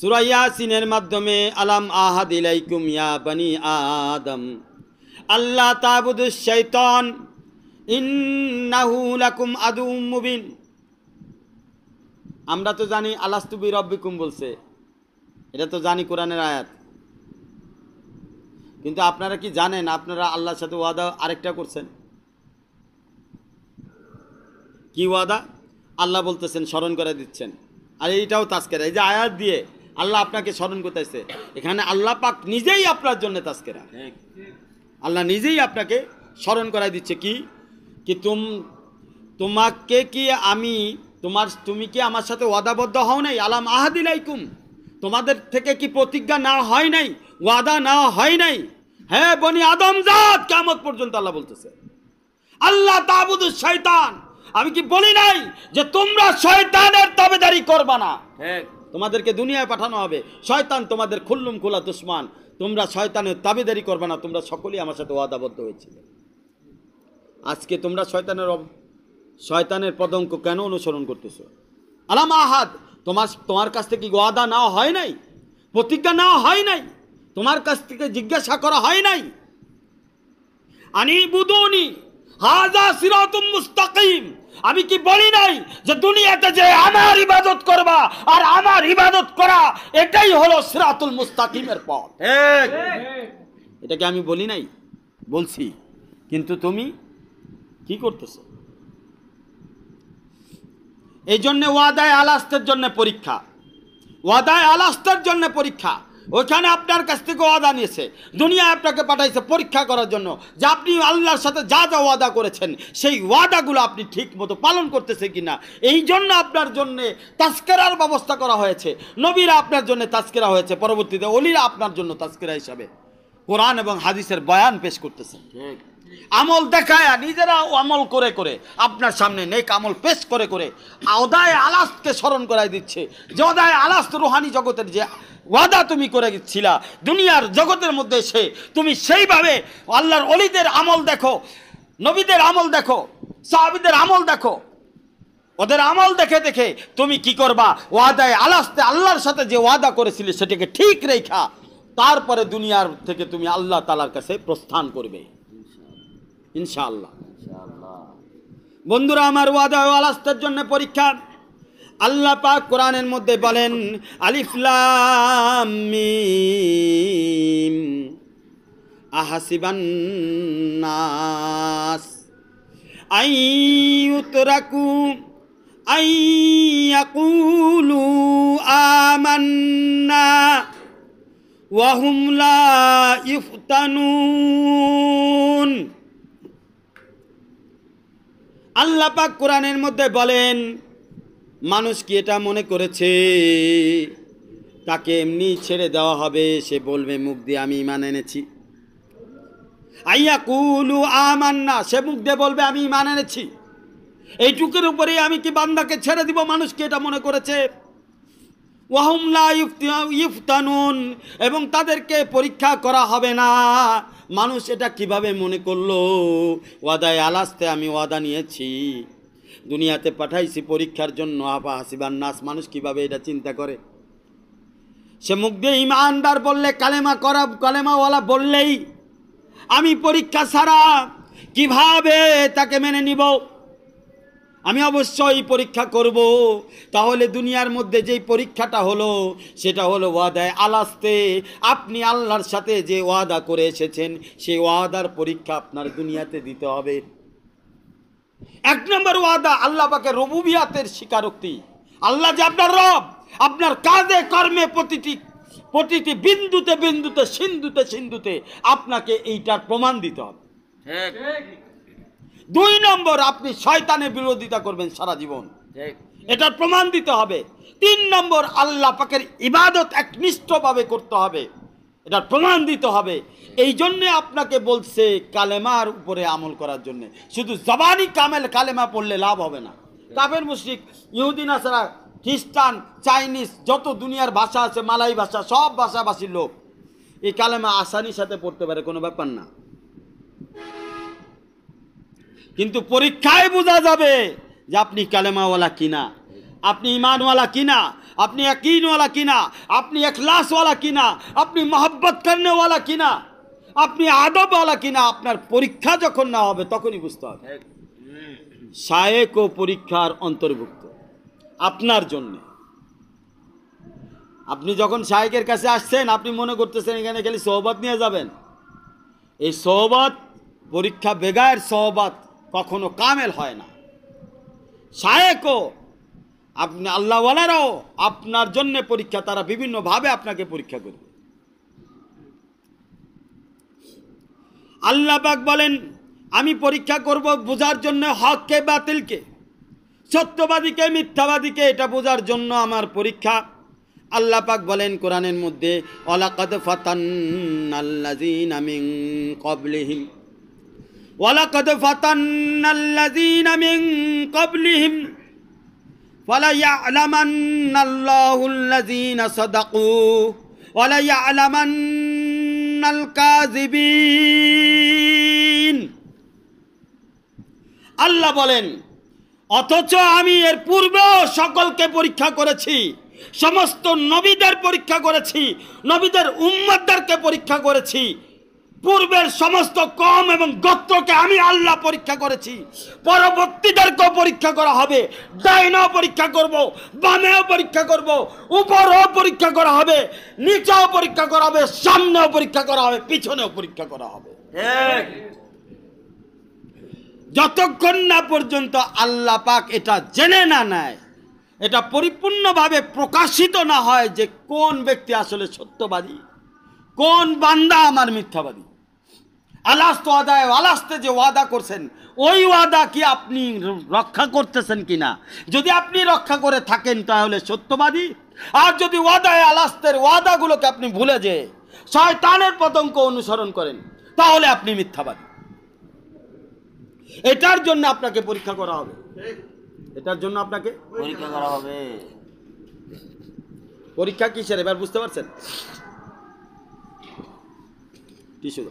সুরাইয়া সুরাইয়াসিনের মাধ্যমে আলাম আহাদিলাইকুম ইয়া বানি আদম আল্লাহ তাবুদুস শৈতন ইন্নাহু লাকুম আদু মুবিন আমরা তো জানি আলাস্তুবি রব্বিকুম বলছে এটা তো জানি কোরআনের আয়াত কিন্তু আপনারা কি জানেন আপনারা আল্লাহর সাথে ওয়াদা আরেকটা করছেন কি ওয়াদা আল্লাহ বলতেছেন স্মরণ করে দিচ্ছেন আর এইটাও তাস্কেরা এই যে আয়াত দিয়ে আল্লাহ আপনাকে স্মরণ করতেছে এখানে আল্লাহ পাক নিজেই আপনার জন্য তাস্কেরা আল্লাহ নিজেই আপনাকে স্মরণ করাই দিচ্ছে কি কি তুম তোমাকে কি আমি তোমার তুমি কি আমার সাথে ওয়াদাবদ্ধ হও নাই আলাম আহাদিলাইকুম তোমাদের থেকে কি প্রতিজ্ঞা না হয় নাই ওয়াদা না হয় নাই হ্যাঁ বনি আদমজাত কামত পর্যন্ত আল্লাহ বলতেছে আল্লাহ তাবুদু শয়তান আমি কি বলি নাই যে তোমরা শয়তানের তবেদারি করবা না হ্যাঁ তোমাদেরকে দুনিয়ায় পাঠানো হবে শয়তান তোমাদের খুল্লুম খোলা দুশ্মান তোমরা শয়তানের তাবেদারি করবে না তোমরা সকলেই আমার সাথে ওয়াদাবদ্ধ হয়েছিলে আজকে তোমরা শয়তানের শয়তানের পদঙ্ক কেন অনুসরণ করতেছো আলাম আহাদ তোমার তোমার কাছ থেকে ওয়াদা নেওয়া হয় নাই প্রতিজ্ঞা নেওয়া হয় নাই তোমার কাছ থেকে জিজ্ঞাসা করা হয় নাই আনি বুদনি হাজা সিরাতুম মুস্তাকিম আমি কি বলি নাই যে দুনিয়াতে যে আমার ইবাদত করবা আর আমার ইবাদত করা এটাই হলো সিরাতুল মুস্তাকিমের পথ এটাকে আমি বলি নাই বলছি কিন্তু তুমি কি করতেছ এই জন্যে ওয়াদায় আলাস্তের জন্য পরীক্ষা ওয়াদায় আলাস্তের জন্য পরীক্ষা ওখানে আপনার কাছ থেকে ওয়াদা নিয়েছে দুনিয়া আপনাকে পাঠাইছে পরীক্ষা করার জন্য যে আপনি আল্লাহর সাথে যা যা ওয়াদা করেছেন সেই ওয়াদাগুলো আপনি ঠিক মতো পালন করতেছে কিনা এই জন্য আপনার জন্যে তাস্কেরার ব্যবস্থা করা হয়েছে নবীরা আপনার জন্য তাস্কেরা হয়েছে পরবর্তীতে অলিরা আপনার জন্য তাস্কেরা হিসাবে কোরআন এবং হাদিসের বয়ান পেশ করতেছেন ঠিক আমল দেখায় নিজেরা আমল করে করে আপনার সামনে নেক আমল পেশ করে করে অদায় আলাসকে স্মরণ করাই দিচ্ছে যে অদায় আলাস রুহানি জগতের যে ওয়াদা তুমি করে গেছিলা দুনিয়ার জগতের মধ্যে সে তুমি সেইভাবে আল্লাহর অলিদের আমল দেখো নবীদের আমল দেখো সাহাবিদের আমল দেখো ওদের আমল দেখে দেখে তুমি কি করবা ওয়াদায় আলাস্তে আল্লাহর সাথে যে ওয়াদা করেছিলে সেটাকে ঠিক রেখা তারপরে দুনিয়ার থেকে তুমি আল্লাহ তালার কাছে প্রস্থান করবে ইনশাআল্লাহ বন্ধুরা আমার ওয়াদা আলাস্তের জন্য পরীক্ষা আল্লাহ পাক কোরআনের মধ্যে বলেন আলিফলাম আহাসিবান নাস আইউতরাকু আইয়াকুলু আমান্না ওয়াহুমলা লা ইফতানুন আল্লাহ পাক কোরআনের মধ্যে বলেন মানুষ কি এটা মনে করেছে তাকে এমনি ছেড়ে দেওয়া হবে সে বলবে মুখ দিয়ে আমি ইমান এনেছি আইয়া কুলু আমান্না সে মুখ দিয়ে বলবে আমি ইমান এনেছি এইটুকের উপরে আমি কি বান্দাকে ছেড়ে দিব মানুষ কি এটা মনে করেছে ওয়াহুমলা ইফতানুন এবং তাদেরকে পরীক্ষা করা হবে না মানুষ এটা কিভাবে মনে করলো ওয়াদায় আলাস্তে আমি ওয়াদা নিয়েছি দুনিয়াতে পাঠাইছি পরীক্ষার জন্য আপা হাসিবার নাস মানুষ কিভাবে এটা চিন্তা করে সে মুখ দিয়ে ইমানদার বললে কালেমা করা কালেমাওয়ালা বললেই আমি পরীক্ষা ছাড়া কিভাবে তাকে মেনে নিব আমি অবশ্যই পরীক্ষা করব তাহলে দুনিয়ার মধ্যে যেই পরীক্ষাটা হলো সেটা হলো ওয়াদায় আলাস্তে আপনি আল্লাহর সাথে যে ওয়াদা করে এসেছেন সেই ওয়াদার পরীক্ষা আপনার দুনিয়াতে দিতে হবে এক নম্বর ওয়াদা আল্লাহ পাকে রবুবিয়াতের স্বীকারোক্তি আল্লাহ যে আপনার রব আপনার কাজে কর্মে প্রতিটি প্রতিটি বিন্দুতে বিন্দুতে সিন্ধুতে সিন্ধুতে আপনাকে এইটার প্রমাণ দিতে হবে দুই নম্বর আপনি শয়তানের বিরোধিতা করবেন সারা জীবন এটার প্রমাণ দিতে হবে তিন নম্বর আল্লাহ পাকের ইবাদত একনিষ্ঠভাবে করতে হবে এটার প্রমাণ দিতে হবে এই জন্যে আপনাকে বলছে কালেমার উপরে আমল করার জন্যে শুধু জবানি কামেল কালেমা পড়লে লাভ হবে না কাবের মুশ্রিক ইহুদিন আসারা খ্রিস্টান চাইনিজ যত দুনিয়ার ভাষা আছে মালাই ভাষা সব ভাষাভাষীর লোক এই কালেমা আসানির সাথে পড়তে পারে কোনো ব্যাপার না কিন্তু পরীক্ষায় বোঝা যাবে যে আপনি কালেমাওয়ালা কিনা আপনি ইমানওয়ালা কিনা আপনি একইনওয়ালা কিনা আপনি একলাসওয়ালা কিনা আপনি মহব্বত কান্নেওয়ালা কিনা আপনি আদবওয়ালা কিনা আপনার পরীক্ষা যখন না হবে তখনই বুঝতে হবে শায়েক ও পরীক্ষার অন্তর্ভুক্ত আপনার জন্যে আপনি যখন সাহেকের কাছে আসছেন আপনি মনে করতেছেন এখানে খালি সহবাদ নিয়ে যাবেন এই সহবাদ পরীক্ষা বেগায়ের সহবাত কখনো কামেল হয় না সায়েকও আপনি আল্লাহওয়ালারাও আপনার জন্য পরীক্ষা তারা বিভিন্নভাবে আপনাকে পরীক্ষা করবে আল্লাহবাক বলেন আমি পরীক্ষা করব বোঝার জন্য হককে বাতিলকে সত্যবাদীকে মিথ্যাবাদীকে এটা বোঝার জন্য আমার পরীক্ষা আল্লাহ পাক বলেন কোরআনের মধ্যে অলাকাত ফাতান আল্লাহ কবলিহীন ওয়ালাকদ ফাতান্নাল্লাযীন মিন ক্বাবলিহিম فليعلمن الله الذين صدقوا وليعلمن الكاذبين আল্লাহ বলেন অথচ আমি এর পূর্বেও সকলকে পরীক্ষা করেছি সমস্ত নবীদের পরীক্ষা করেছি নবীদের উম্মতদেরকে পরীক্ষা করেছি পূর্বের সমস্ত কম এবং গোত্রকে আমি আল্লাহ পরীক্ষা করেছি পরবর্তীদেরকেও পরীক্ষা করা হবে ডাইনও পরীক্ষা করব বামেও পরীক্ষা করব উপরও পরীক্ষা করা হবে নিচেও পরীক্ষা করা হবে সামনেও পরীক্ষা করা হবে পিছনেও পরীক্ষা করা হবে যতক্ষণ না পর্যন্ত আল্লাহ পাক এটা জেনে না নেয় এটা পরিপূর্ণভাবে প্রকাশিত না হয় যে কোন ব্যক্তি আসলে সত্যবাদী কোন বান্দা আমার মিথ্যাবাদী আলাস তো আদায় আলাস্তে যে ওয়াদা করছেন ওই ওয়াদা কি আপনি রক্ষা করতেছেন কিনা যদি আপনি রক্ষা করে থাকেন তাহলে সত্যবাদী আর যদি ওয়াদায় আলাস্তের ওয়াদাগুলোকে আপনি ভুলে যে শয়তানের পতঙ্ক অনুসরণ করেন তাহলে আপনি মিথ্যাবাদী এটার জন্য আপনাকে পরীক্ষা করা হবে এটার জন্য আপনাকে পরীক্ষা করা হবে পরীক্ষা কিসের এবার বুঝতে পারছেন টিসু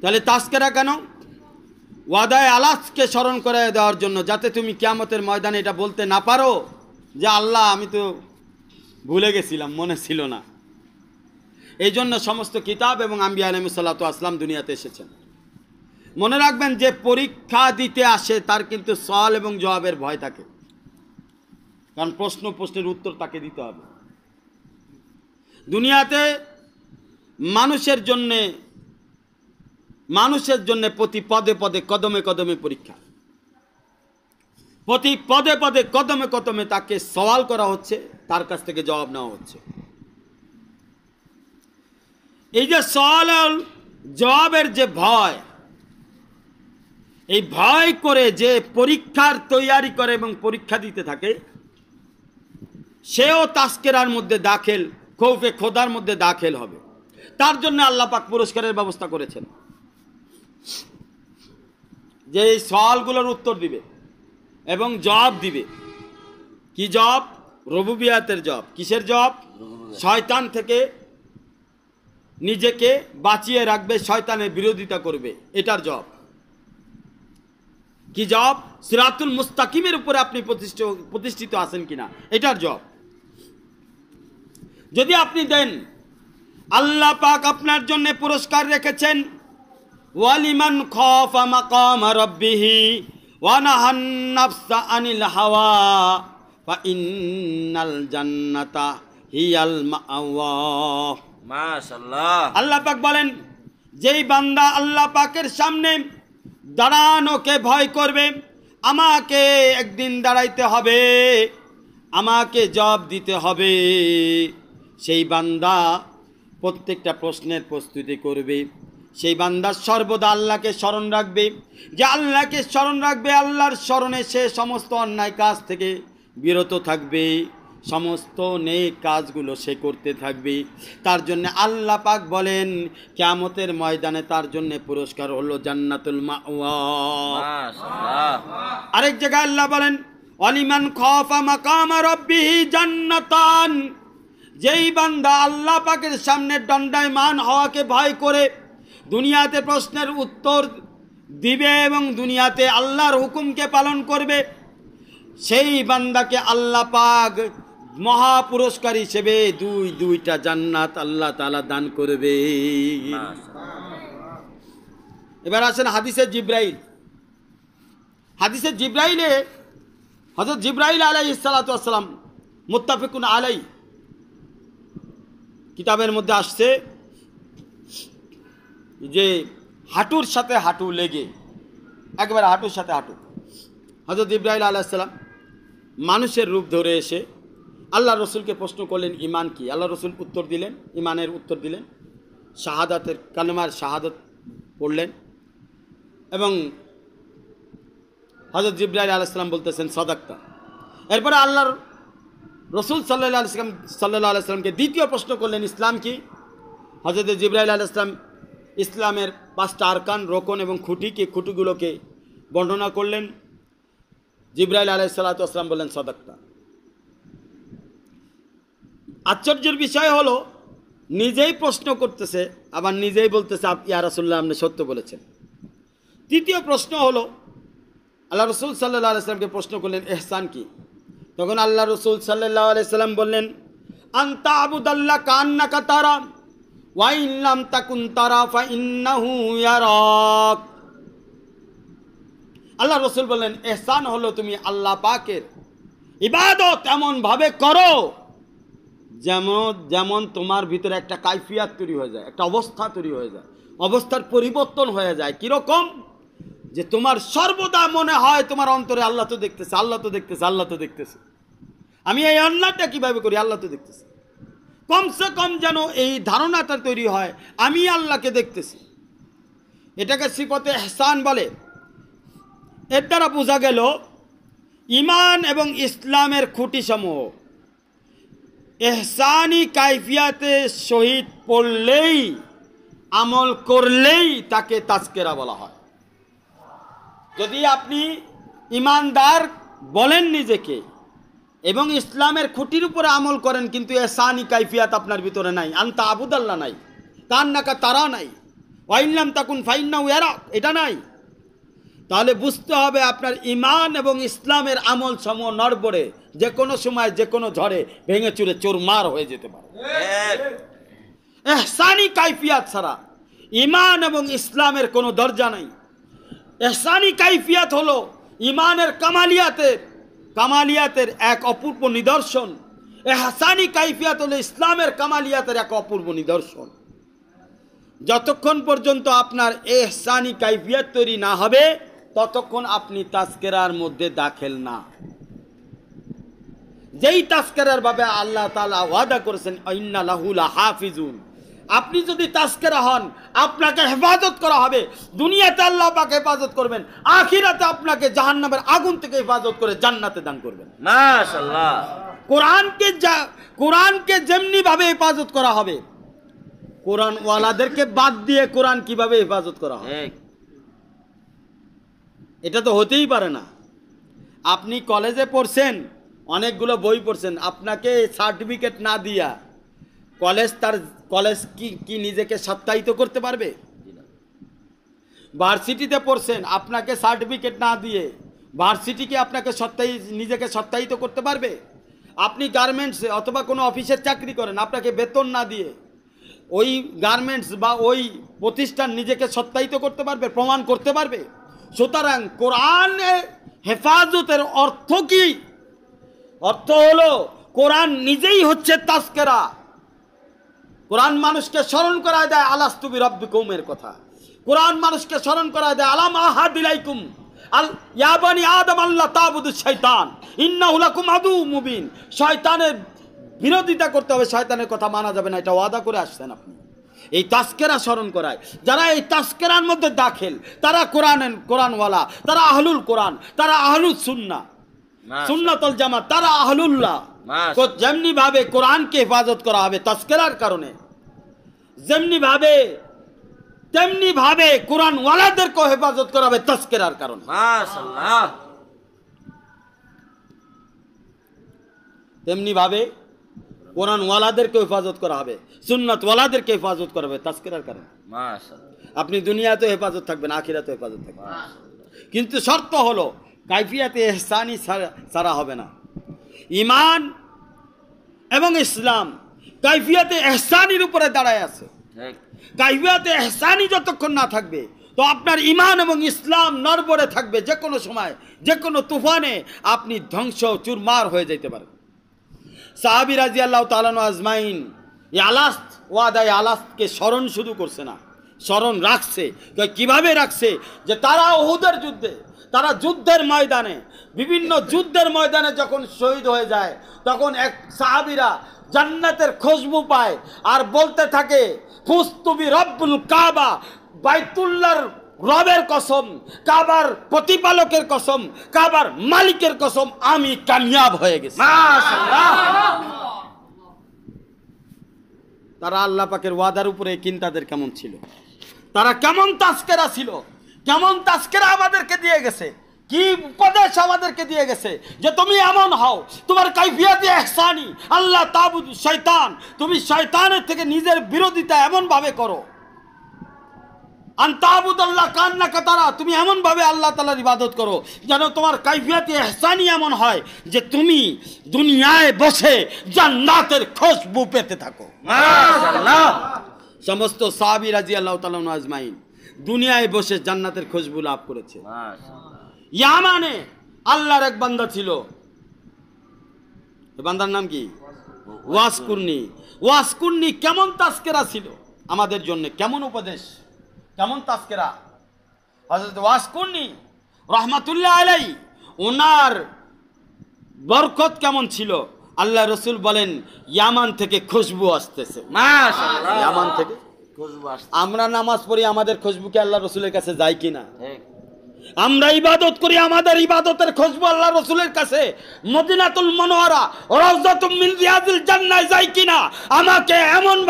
তাহলে তাস্কেরা কেন ওয়াদায় আলাসকে স্মরণ করে দেওয়ার জন্য যাতে তুমি ক্যামতের ময়দানে এটা বলতে না পারো যে আল্লাহ আমি তো ভুলে গেছিলাম মনে ছিল না এই জন্য সমস্ত কিতাব এবং আম্বি আলমী সাল্লাত আসলাম দুনিয়াতে এসেছেন মনে রাখবেন যে পরীক্ষা দিতে আসে তার কিন্তু সল এবং জবাবের ভয় থাকে কারণ প্রশ্ন প্রশ্নের উত্তর তাকে দিতে হবে দুনিয়াতে মানুষের জন্যে মানুষের জন্য প্রতি পদে পদে কদমে কদমে পরীক্ষা প্রতি পদে পদে কদমে কদমে তাকে সওয়াল করা হচ্ছে তার কাছ থেকে জবাব নেওয়া হচ্ছে এই যে সওয়াল জবাবের যে ভয় এই ভয় করে যে পরীক্ষার তৈয়ারি করে এবং পরীক্ষা দিতে থাকে সেও তাস্কেরার মধ্যে দাখেল খৌফে খোদার মধ্যে দাখেল হবে তার জন্য আল্লাপাক পুরস্কারের ব্যবস্থা করেছেন যে এই সওয়ালগুলোর উত্তর দিবে এবং জবাব দিবে কি জব রবুবিয়াতের জব কিসের জব শয়তান থেকে নিজেকে বাঁচিয়ে রাখবে শয়তানের বিরোধিতা করবে এটার জব কি জব সিরাতুল মুস্তাকিমের উপরে আপনি প্রতিষ্ঠিত প্রতিষ্ঠিত আছেন কিনা এটার জব যদি আপনি দেন আল্লাহ পাক আপনার জন্য পুরস্কার রেখেছেন ওয়ালিমান খফা মাকাম রব্বিহি ওয়ানাহান নাফসা আনিল হাওয়া ফা ইন্নাল জান্নাতা হিয়াল মাআওয়া মাশাআল্লাহ আল্লাহ পাক বলেন যেই বান্দা আল্লাহ পাকের সামনে দাঁড়ানোকে ভয় করবে আমাকে একদিন দাঁড়াইতে হবে আমাকে জব দিতে হবে সেই বান্দা প্রত্যেকটা প্রশ্নের প্রস্তুতি করবে সেই বান্দা সর্বদা আল্লাহকে স্মরণ রাখবে যে আল্লাহকে স্মরণ রাখবে আল্লাহর স্মরণে সে সমস্ত অন্যায় কাজ থেকে বিরত থাকবে সমস্ত নেক কাজগুলো সে করতে থাকবে তার জন্য আল্লাহ পাক বলেন কেয়ামতের ময়দানে তার জন্য পুরস্কার হলো জান্নাতুল মা আরেক জায়গায় আল্লাহ বলেন অলিমান খফা জান্নাতান যেই বান্দা আল্লাহ পাকের সামনে মান হওয়াকে ভয় করে দুনিয়াতে প্রশ্নের উত্তর দিবে এবং দুনিয়াতে আল্লাহর হুকুমকে পালন করবে সেই বান্দাকে আল্লাহ পাক মহাপুরস্কার হিসেবে দুই দুইটা জান্নাত আল্লাহ তালা দান করবে এবার আসেন হাদিসে জিব্রাইল হাদিসে জিব্রাইলে হজরত জিব্রাইল আলাই ইসালাতাম মুত্তাফিকুন আলাই কিতাবের মধ্যে আসছে যে হাঁটুর সাথে হাঁটু লেগে একবারে হাঁটুর সাথে হাঁটু হজরত ইব্রাহিম আলাইসাল্লাম মানুষের রূপ ধরে এসে আল্লাহ রসুলকে প্রশ্ন করলেন ইমান কি আল্লাহ রসুল উত্তর দিলেন ইমানের উত্তর দিলেন শাহাদাতের কালেমার শাহাদত পড়লেন এবং হজরত জিব্রাহিল আলাইসালাম বলতেছেন সদাক্তা এরপরে আল্লাহর রসুল সাল্লাহ আলাইসলাম সাল্লাহ আলাইসলামকে দ্বিতীয় প্রশ্ন করলেন ইসলাম কি হজরত জিব্রাহিল আলাইসলাম ইসলামের পাঁচটা আরকান রোকন এবং খুঁটিকে খুঁটিগুলোকে বর্ণনা করলেন জিব্রাইল আলাই সালাত আসলাম বললেন সদাক্তা আশ্চর্যের বিষয় হলো নিজেই প্রশ্ন করতেছে আবার নিজেই বলতেছে ইয়া রসুল্লাহ আপনি সত্য বলেছেন তৃতীয় প্রশ্ন হলো আল্লাহ রসুল সাল্লাহ আলাইসালামকে প্রশ্ন করলেন এহসান কি তখন আল্লাহ রসুল সাল্লাহ আলাইসাল্লাম বললেন আন্তা আবুদাল্লা কান্না কাতারাম তাকুন আল্লাহ রসুল বললেন এহসান হলো তুমি আল্লাহ পাকের ইবাদত ভাবে করো যেমন যেমন তোমার ভিতরে একটা কাইফিয়াত তৈরি হয়ে যায় একটা অবস্থা তৈরি হয়ে যায় অবস্থার পরিবর্তন হয়ে যায় কিরকম যে তোমার সর্বদা মনে হয় তোমার অন্তরে আল্লাহ তো দেখতেছে আল্লাহ তো দেখতেছে আল্লাহ তো দেখতেছে আমি এই অন্যায়টা কিভাবে করি আল্লাহ তো দেখতেছে কমসে কম যেন এই ধারণাটা তৈরি হয় আমি আল্লাহকে দেখতেছি এটাকে সিফতে এহসান বলে এর দ্বারা বোঝা গেল ইমান এবং ইসলামের খুঁটিসমূহ এহসানি কাইফিয়াতে শহীদ পড়লেই আমল করলেই তাকে তাস্কেরা বলা হয় যদি আপনি ইমানদার বলেন নিজেকে এবং ইসলামের খুঁটির উপরে আমল করেন কিন্তু সানি কাইফিয়াত আপনার ভিতরে নাই আন্তা আবুদাল্লা নাই তার নাকা তারা নাই ওয়াইনলাম তাকুন ফাইনাউ এরা এটা নাই তাহলে বুঝতে হবে আপনার ইমান এবং ইসলামের আমল সম নড়বড়ে যে কোনো সময় যে কোনো ঝড়ে ভেঙে চুরে চোর মার হয়ে যেতে পারে হ্যাঁ। এহসানি কাইফিয়াত ছাড়া ইমান এবং ইসলামের কোনো দরজা নাই এহসানি কাইফিয়াত হলো ইমানের কামালিয়াতের কামালিয়াতের এক অপূর্ব নিদর্শন এ হাসানি কাইফিয়াত হল ইসলামের কামালিয়াতের এক অপূর্ব নিদর্শন যতক্ষণ পর্যন্ত আপনার এহসানি কাইফিয়াত তৈরি না হবে ততক্ষণ আপনি তাস্কেরার মধ্যে দাখেল না যেই তাস্কেরার বাবে আল্লাহ তালা ওয়াদা করেছেন ইন্না লাহুলা হাফিজুন আপনি যদি তাস্কেরা হন আপনাকে হেফাজত করা হবে দুনিয়াতে আল্লাহ আপনাকে হেফাজত করবেন আখিরাতে আপনাকে জাহান্নামের আগুন থেকে হেফাজত করে জান্নাতে দান করবেন মাশাল্লাহ কোরআনকে যা কোরআনকে যেমনিভাবে হেফাজত করা হবে কোরআনওয়ালাদেরকে বাদ দিয়ে কোরআন কিভাবে হেফাজত করা হবে এটা তো হতেই পারে না আপনি কলেজে পড়ছেন অনেকগুলো বই পড়ছেন আপনাকে সার্টিফিকেট না দিয়া কলেজ তার কলেজ কি কি নিজেকে সাপ্তাহিত করতে পারবে ভার্সিটিতে পড়ছেন আপনাকে সার্টিফিকেট না দিয়ে ভার্সিটিকে আপনাকে সপ্তাহ নিজেকে সপ্তাহিত করতে পারবে আপনি গার্মেন্টসে অথবা কোনো অফিসের চাকরি করেন আপনাকে বেতন না দিয়ে ওই গার্মেন্টস বা ওই প্রতিষ্ঠান নিজেকে সত্যায়িত করতে পারবে প্রমাণ করতে পারবে সুতরাং কোরআন হেফাজতের অর্থ কি অর্থ হলো কোরআন নিজেই হচ্ছে তাস্কেরা কোরআন মানুষকে স্মরণ করায় দেয় আলাস তুবি রব্বি কৌমের কথা কোরআন মানুষকে স্মরণ করায় দেয় আলাম আহাদিলাইকুম আল ইয়াবানি আদম আল্লাহ তাবুদু শৈতান ইন্নাহুলাকুম আদু মুবিন শয়তানের বিরোধিতা করতে হবে শয়তানের কথা মানা যাবে না এটা ওয়াদা করে আসছেন আপনি এই তাস্কেরা স্মরণ করায় যারা এই তাস্কেরার মধ্যে দাখিল তারা কোরআন কোরআনওয়ালা তারা আহলুল কোরআন তারা আহলুল সুন্না সুন্নাতল জামাত তারা আহলুল্লাহ যেমনি ভাবে কোরআনকে হেফাজত করা হবে তস্কেরার কারণে যেমনি ভাবে তেমনি ভাবে কোরআন ওয়ালাদের কো হেফাজত করা হবে তস্কেরার কারণে তেমনি ভাবে কোরআন ওয়ালাদেরকে হেফাজত করা হবে সুন্নাত ওয়ালাদেরকে হেফাজত করা হবে তাস্কেরার কারণে আপনি দুনিয়াতে হেফাজত থাকবেন আখিরাতে হেফাজত থাকবেন কিন্তু শর্ত হলো কাইফিয়াতে এহসানই সারা হবে না ইমান এবং ইসলাম কাইফিয়াতে এহসানির উপরে দাঁড়ায় আছে হ্যাঁ। কাইফিয়াতে এহসানি যতক্ষণ না থাকবে তো আপনার ইমান এবং ইসলাম নরবরে থাকবে যে কোনো সময় যে কোনো তুফানে আপনি ধ্বংস চুরমার হয়ে যেতে পারেন সাহাবি রাজি আল্লাহ তালানো আজমাইন এই আলাস্ত ওয়াদায় আলাস্তকে স্মরণ শুধু করছে না স্মরণ রাখছে কিভাবে রাখছে যে তারা ওহুদের যুদ্ধে তারা যুদ্ধের ময়দানে বিভিন্ন যুদ্ধের ময়দানে যখন শহীদ হয়ে যায় তখন এক সাহাবিরা জান্নাতের খুশবু পায় আর বলতে থাকে ফুস্তুবি রব্বুল কাবা বাইতুল্লার রবের কসম কাবার প্রতিপালকের কসম কাবার মালিকের কসম আমি কামিয়াব হয়ে গেছি তারা আল্লাহ পাকের ওয়াদার উপরে কিন্তাদের কেমন ছিল তারা কেমন তাস্কেরা ছিল যেমন তাস্কেরা আমাদেরকে দিয়ে গেছে কি উপদেশ আমাদেরকে দিয়ে গেছে যে তুমি এমন হও তোমার কৈফিয়াতে এহসানি আল্লাহ তাবুদ শৈতান তুমি শয়তানের থেকে নিজের বিরোধিতা এমনভাবে করো আন্তাবুদ আল্লাহ কান্না কাতারা তুমি এমনভাবে আল্লাহ তালার ইবাদত করো যেন তোমার কাইফিয়াতে এহসানি এমন হয় যে তুমি দুনিয়ায় বসে জান্নাতের খুশবু পেতে থাকো সমস্ত সাহাবি রাজি আল্লাহ তালন আজমাইন দুনিয়ায় বসে জান্নাতের খোঁজবু লাভ করেছে ইয়ামানে আল্লাহর এক বান্দা ছিল বান্দার নাম কি ওয়াসকুর্নি ওয়াসকুর্নি কেমন তাস্কেরা ছিল আমাদের জন্য কেমন উপদেশ কেমন তাস্কেরা হজরত ওয়াসকুর্নি রহমাতুল্লাহ আলাই ওনার বরকত কেমন ছিল আল্লাহ রসুল বলেন ইয়ামান থেকে খুশবু আসতেছে ইয়ামান থেকে আমরা নামাজ পড়ি আমাদের খুশবুকে আল্লাহ রসুলের কাছে যাই কিনা হ্যাঁ, আমরা ইবাদত করি আমাদের ইবাদতের খোঁজবো আল্লাহ রসুলের কাছে মদিনাতুল মনোয়ারা মিন রিয়াজুল জান্নায় যাই কিনা আমাকে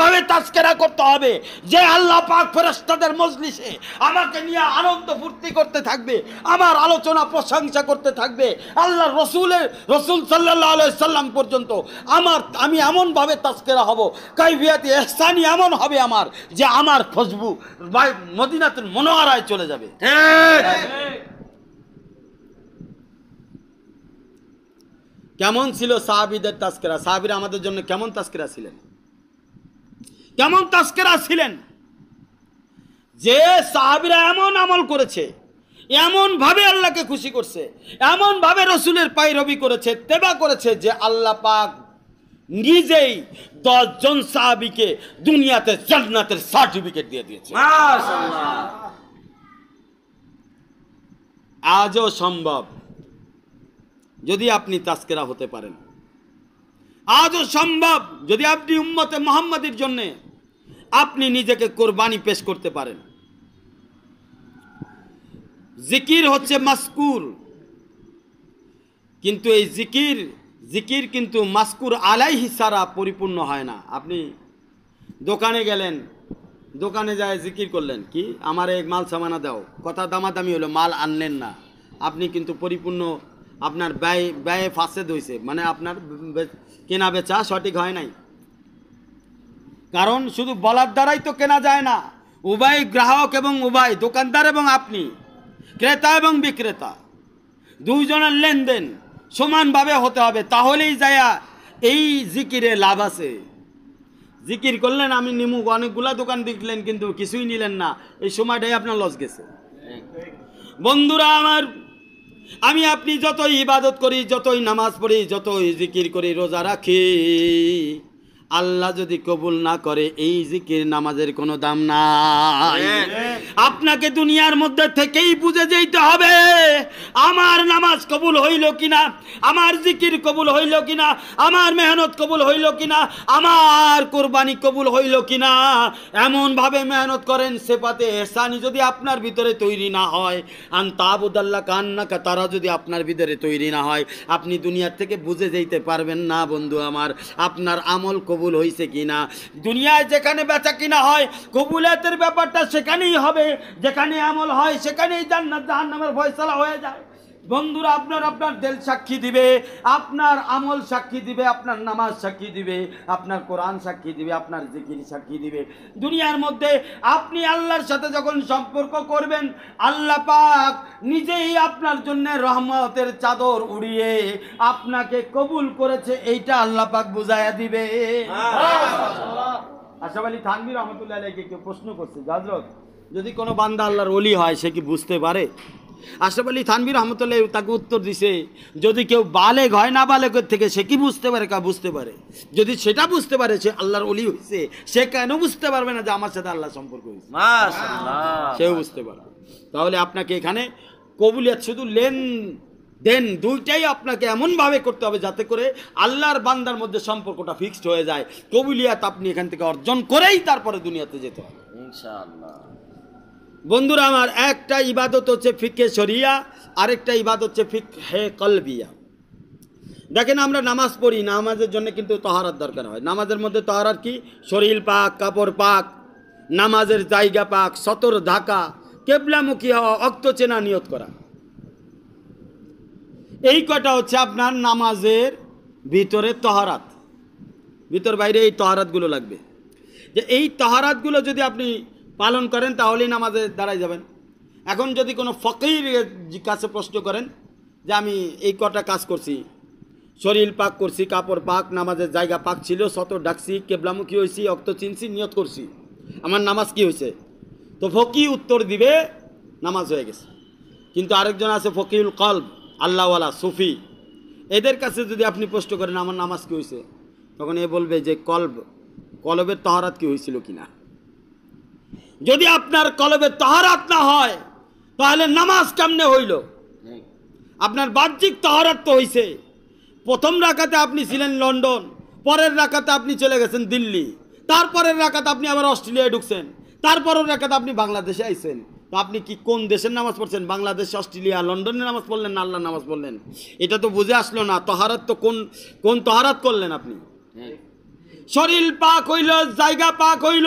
ভাবে তাস্কেরা করতে হবে যে আল্লাহ পাক ফেরেস্তাদের মজলিসে আমাকে নিয়ে আনন্দ ফুর্তি করতে থাকবে আমার আলোচনা প্রশংসা করতে থাকবে আল্লাহ রসুলের রসুল সাল্লাহ সাল্লাম পর্যন্ত আমার আমি এমনভাবে তাস্কেরা হব কাইফিয়াতি এহসানি এমন হবে আমার যে আমার খুশবু মদিনাতুল মনোয়ারায় চলে যাবে হ্যাঁ কেমন ছিল সাহাবিদের তাস্কেরা সাহাবিরা আমাদের জন্য কেমন তাস্কেরা ছিলেন কেমন তাস্কেরা ছিলেন যে সাহাবিরা এমন আমল করেছে এমনভাবে আল্লাহকে খুশি করছে এমনভাবে রসুলের রবি করেছে তেবা করেছে যে আল্লাহ পাক নিজেই দশজন সাহাবিকে দুনিয়াতে জগনাথের সার্টিফিকেট দিয়ে দিয়েছে আজও সম্ভব যদি আপনি তাস্কেরা হতে পারেন আজও সম্ভব যদি আপনি উম্মতে মোহাম্মদের জন্যে আপনি নিজেকে কোরবানি পেশ করতে পারেন জিকির হচ্ছে মাস্কুর কিন্তু এই জিকির জিকির কিন্তু মাস্কুর আলাইহি সারা পরিপূর্ণ হয় না আপনি দোকানে গেলেন দোকানে যায় জিকির করলেন কি আমার এক মাল সামানা দাও কথা দামাদামি হলো মাল আনলেন না আপনি কিন্তু পরিপূর্ণ আপনার ব্যয় ব্যয়ে ফাঁসেদ হয়েছে মানে আপনার কেনা বেচা সঠিক হয় নাই কারণ শুধু বলার দ্বারাই তো কেনা যায় না উভয় গ্রাহক এবং উভয় দোকানদার এবং আপনি ক্রেতা এবং বিক্রেতা দুইজনের লেনদেন সমানভাবে হতে হবে তাহলেই যায়া এই জিকিরে লাভ আছে জিকির করলেন আমি নিমু অনেকগুলা দোকান বিকলেন কিন্তু কিছুই নিলেন না এই সময়টাই আপনার লস গেছে বন্ধুরা আমার আমি আপনি যতই ইবাদত করি যতই নামাজ পড়ি যতই জিকির করি রোজা রাখি আল্লাহ যদি কবুল না করে এই জিকির নামাজের কোনো দাম নাই আপনাকে দুনিয়ার মধ্যে থেকেই বুঝে যেতে হবে আমার নামাজ কবুল হইল কিনা আমার জিকির কবুল হইল কিনা আমার মেহনত কবুল হইল কিনা আমার কোরবানি কবুল হইল কিনা এমনভাবে মেহনত করেন সেপাতে হেসানি যদি আপনার ভিতরে তৈরি না হয় আন তাবুদাল্লা কান্নাকা তারা যদি আপনার ভিতরে তৈরি না হয় আপনি দুনিয়ার থেকে বুঝে যেতে পারবেন না বন্ধু আমার আপনার আমল কবুল কবুল হয়েছে কিনা দুনিয়ায় যেখানে বেচা কিনা হয় কবুলাতের ব্যাপারটা সেখানেই হবে যেখানে আমল হয় সেখানেই জান্নাত জাহান্নামের ফয়সলা হয়ে যায় বন্ধুরা আপনার আপনার দেল সাক্ষী দিবে আপনার আমল সাক্ষী দিবে আপনার নামাজ সাক্ষী দিবে আপনার কোরআন সাক্ষী দিবে আপনার জিকির সাক্ষী দিবে দুনিয়ার মধ্যে আপনি আল্লাহর সাথে যখন সম্পর্ক করবেন আল্লাহ পাক নিজেই আপনার জন্য রহমতের চাদর উড়িয়ে আপনাকে কবুল করেছে এইটা আল্লাহ পাক বুঝাইয়া দিবে হ্যাঁ। আশাফ আলী থানবি রহমতুল্লাহ আলীকে কেউ প্রশ্ন করছে হজরত যদি কোনো বান্দা আল্লাহর অলি হয় সে কি বুঝতে পারে আশরাফ আলী থানবির রহমতুল্লাহ তাকে উত্তর দিছে যদি কেউ বালে হয় না বালে থেকে সে কি বুঝতে পারে কা বুঝতে পারে যদি সেটা বুঝতে পারে সে আল্লাহর অলি হয়েছে সে কেন বুঝতে পারবে না যে আমার সাথে আল্লাহ সম্পর্ক হয়েছে সেও বুঝতে পারে তাহলে আপনাকে এখানে কবুলিয়াত শুধু লেন দেন দুইটাই আপনাকে এমনভাবে করতে হবে যাতে করে আল্লাহর বান্দার মধ্যে সম্পর্কটা ফিক্সড হয়ে যায় কবুলিয়াত আপনি এখান থেকে অর্জন করেই তারপরে দুনিয়াতে যেতে হবে ইনশাআল্লাহ বন্ধুরা আমার একটা ইবাদত হচ্ছে ফিকে শরিয়া আরেকটা ইবাদত হচ্ছে ফিক হে কলবিয়া দেখেন আমরা নামাজ পড়ি নামাজের জন্য কিন্তু তহারার দরকার হয় নামাজের মধ্যে তহারার কি শরীর পাক কাপড় পাক নামাজের জায়গা পাক সতর ঢাকা কেবলামুখী হওয়া অক্ত চেনা নিয়ত করা এই কটা হচ্ছে আপনার নামাজের ভিতরে তহারাত ভিতর বাইরে এই তহারাতগুলো লাগবে যে এই তহারাতগুলো যদি আপনি পালন করেন তাহলেই নামাজে দাঁড়ায় যাবেন এখন যদি কোনো ফকির কাছে প্রশ্ন করেন যে আমি এই কটা কাজ করছি শরীর পাক করছি কাপড় পাক নামাজের জায়গা পাক ছিল শত ডাকছি কেবলামুখী হয়েছি অক্ত চিনছি নিয়ত করছি আমার নামাজ কি হয়েছে তো ফকি উত্তর দিবে নামাজ হয়ে গেছে কিন্তু আরেকজন আছে ফকিউল কল্ব আল্লাহওয়ালা সুফি এদের কাছে যদি আপনি প্রশ্ন করেন আমার নামাজ কি হয়েছে তখন এ বলবে যে কল্ব কলবের তহরাত কি হয়েছিল কিনা যদি আপনার কলবে তহারাত না হয় তাহলে নামাজ কেমনে হইল আপনার বাহ্যিক তহারাত তো হইছে প্রথম রাখাতে আপনি ছিলেন লন্ডন পরের রাখাতে আপনি চলে গেছেন দিল্লি তারপরের রাখাতে আপনি আবার অস্ট্রেলিয়ায় ঢুকছেন তারপরের রাখাতে আপনি বাংলাদেশে আইছেন তো আপনি কি কোন দেশের নামাজ পড়ছেন বাংলাদেশ অস্ট্রেলিয়া লন্ডনের নামাজ পড়লেন না আল্লাহ নামাজ পড়লেন এটা তো বুঝে আসলো না তহারাত তো কোন কোন তহারাত করলেন আপনি শরীর পাক হইল জায়গা পাক হইল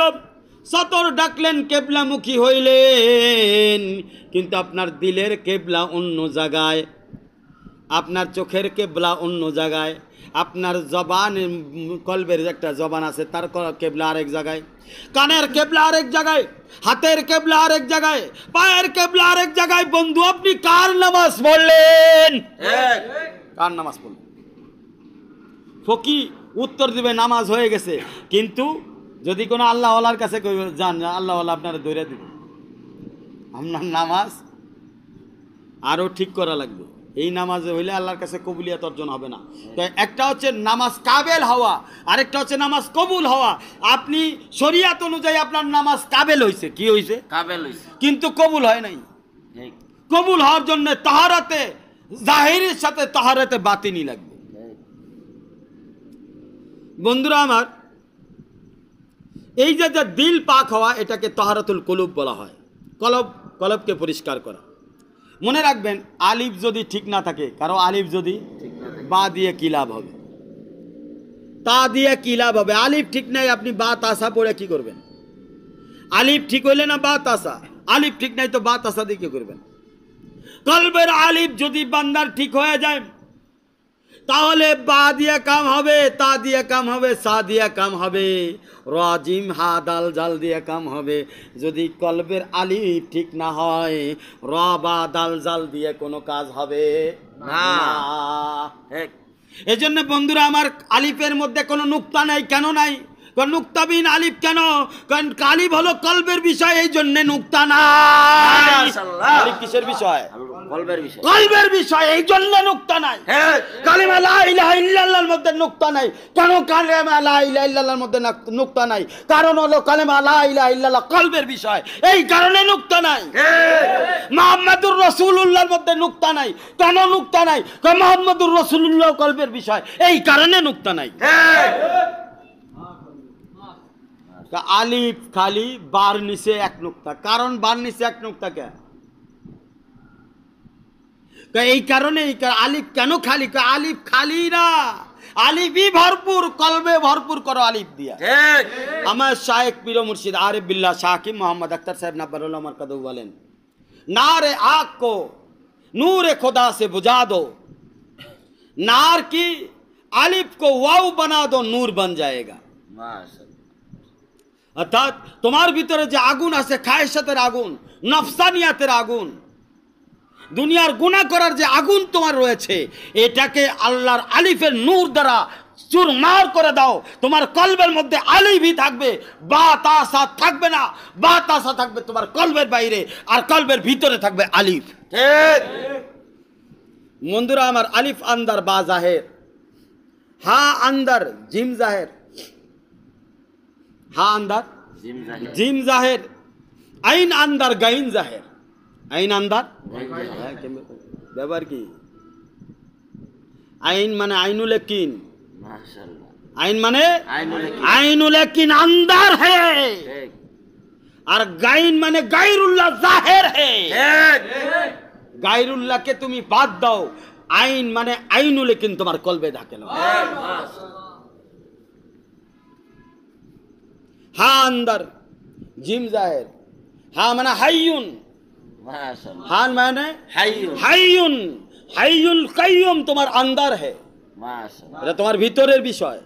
সতর ডাকলেন কেবলামুখী হইলেন কিন্তু আপনার দিলের কেবলা অন্য জায়গায় আপনার চোখের কেবলা অন্য জায়গায় আপনার জবান কলবের একটা জবান আছে তার কেবলা আরেক জায়গায় কানের কেবলা আরেক জায়গায় হাতের কেবলা আরেক জায়গায় পায়ের কেবলা আরেক জায়গায় বন্ধু আপনি কার নামাজ বললেন কার নামাজ বললেন ফকি উত্তর দিবে নামাজ হয়ে গেছে কিন্তু যদি কোনো আল্লাহ আল্লাহর কাছে যান আল্লাহ আপনারা দৈরা দিবে আপনার নামাজ আরও ঠিক করা লাগবে এই নামাজে হইলে আল্লাহর কাছে কবুলিয়াত অর্জন হবে না তো একটা হচ্ছে নামাজ কাবেল হওয়া আরেকটা হচ্ছে নামাজ কবুল হওয়া আপনি শরিয়াত অনুযায়ী আপনার নামাজ কাবেল হয়েছে কি হয়েছে কাবেল হয়েছে কিন্তু কবুল হয় নাই কবুল হওয়ার জন্য তাহারাতে জাহিরের সাথে তাহারাতে বাতিনি লাগবে বন্ধুরা আমার এই যে যে দিল পাক হওয়া এটাকে তহারাতুল কলুব বলা হয় কলব কলবকে পরিষ্কার করা মনে রাখবেন আলিফ যদি ঠিক না থাকে কারো আলিফ যদি বা দিয়ে কী লাভ হবে তা দিয়ে কী লাভ হবে আলিফ ঠিক নাই আপনি বা তাসা পড়ে কী করবেন আলিফ ঠিক হইলে না বা তাসা আলিফ ঠিক নাই তো বা তাসা দিয়ে কী করবেন কলবের আলিফ যদি বান্দার ঠিক হয়ে যায় তাহলে বা দিয়া কাম হবে তা দিয়া কাম হবে সা দিয়া কাম হবে রাজিম হা দাল জাল দিয়া কাম হবে যদি কলবের আলি ঠিক না হয় র বা দাল জাল দিয়ে কোনো কাজ হবে না এজন্য বন্ধুরা আমার আলিফের মধ্যে কোনো নুক্তা নাই কেন নাই কারণ নুক্তাবিন আলিফ কেন কারণ কালিব হলো কল্পের বিষয় এই জন্য নুক্তা না কিসের বিষয় কলবের বিষয় এই জন্য নুক্তা নাই কালিমা লা ইলাহা ইল্লাল্লাহর মধ্যে কেন কালিমা লা ইলাহা ইল্লাল্লাহর নাই কারণ হলো কালিমা লা ইলাহা ইল্লাল্লাহ বিষয় এই কারণে নুক্তা নাই মুহাম্মাদুর রাসূলুল্লাহর মধ্যে নুক্তা নাই কেন নুক্তা নাই কারণ মুহাম্মাদুর রাসূলুল্লাহ কলবের বিষয় এই কারণে নুক্তা নাই का आलिफ खाली বার নিচে এক নুক্তা কারণ বার নিচে এক নুক্তা কে এই কারণে আলিফ কেন খালি আলিফ খালি না আলিফই ভরপুর কলবে ভরপুর করো আলিফ দিয়া আমার শায়েক পীর মুর্শিদ আরে বিল্লা শাহিম মোহাম্মদ अख्तर साहब नब्बरुल्ला मरकदू वाले नारे आग को नूर खुदा से बुझा दो नार की आलिफ को वाव बना दो नूर बन जाएगा অর্থাৎ তোমার ভিতরে যে আগুন আছে খায়সাতের আগুন নফসানিয়াতের আগুন দুনিয়ার গুণা করার যে আগুন তোমার রয়েছে এটাকে আল্লাহর আলিফের নূর দ্বারা চুরমার করে দাও তোমার কলবের মধ্যে আলিভি থাকবে বা তাসা থাকবে না বা তাসা থাকবে তোমার কলবের বাইরে আর কলবের ভিতরে থাকবে আলিফ বন্ধুরা আমার আলিফ আন্দার বা জাহের হা আন্দার জিম জাহের হা আন্দার জিম জাহের আইন আন্দার গাইন জাহের আইন আন্দার হ্যাঁ, ব্যাপার কি আইন মানে আইনুল কিন আইন মানে আইনুল কিন আন্দার হে আর গাইন মানে গাইরুল্লাহ জাহের হে গাইরুল্লাহকে তুমি বাদ দাও আইন মানে আইনুল কিন তোমার কলবে ঢাকেলো হা আন্দার জিম জাহের হা মানে হাইয়ুন হান মানে হাইয়ুন হাইয়ুন কাইয়ুম তোমার আন্দার হে এটা তোমার ভিতরের বিষয়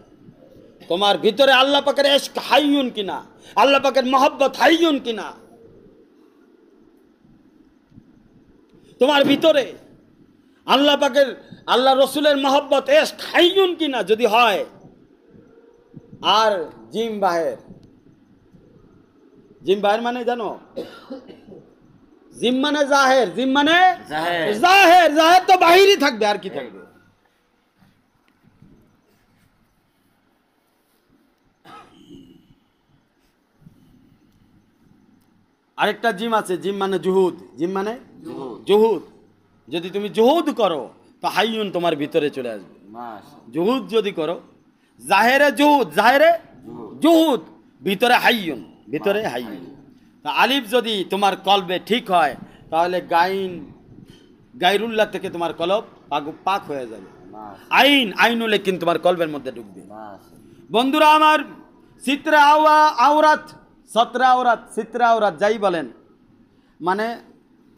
তোমার ভিতরে আল্লাহ পাকের এশক হাইয়ুন কিনা আল্লাহ পাকের মহব্বত হাইয়ুন কিনা তোমার ভিতরে আল্লাহ পাকের আল্লাহ রসুলের মহব্বত এশক হাইয়ুন কিনা যদি হয় আর জিম বাহের জিম বাহির মানে জানো জিম মানে জাহের জিম মানে জাহের জাহের তো বাহিরই থাকবে আর কি থাকবে আরেকটা জিম আছে জিম মানে জুহুদ জিম মানে জুহুদ যদি তুমি জুহুদ করো তো হাইয়ুন তোমার ভিতরে চলে আসবে জুহুদ যদি করো জাহেরে জুহুদ জাহেরে জুহুদ ভিতরে হাইয়ুন ভিতরে হাই আলিফ যদি তোমার কলবে ঠিক হয় তাহলে গাইন গাইরুল্লাহ থেকে তোমার কলব পাক পাক হয়ে যাবে আইন আইন হলে কিন্তু তোমার কলবের মধ্যে ঢুকবে বন্ধুরা আমার চিত্রা আওয়া আওরাত সত্রা আওরাত চিত্রা আওরাত যাই বলেন মানে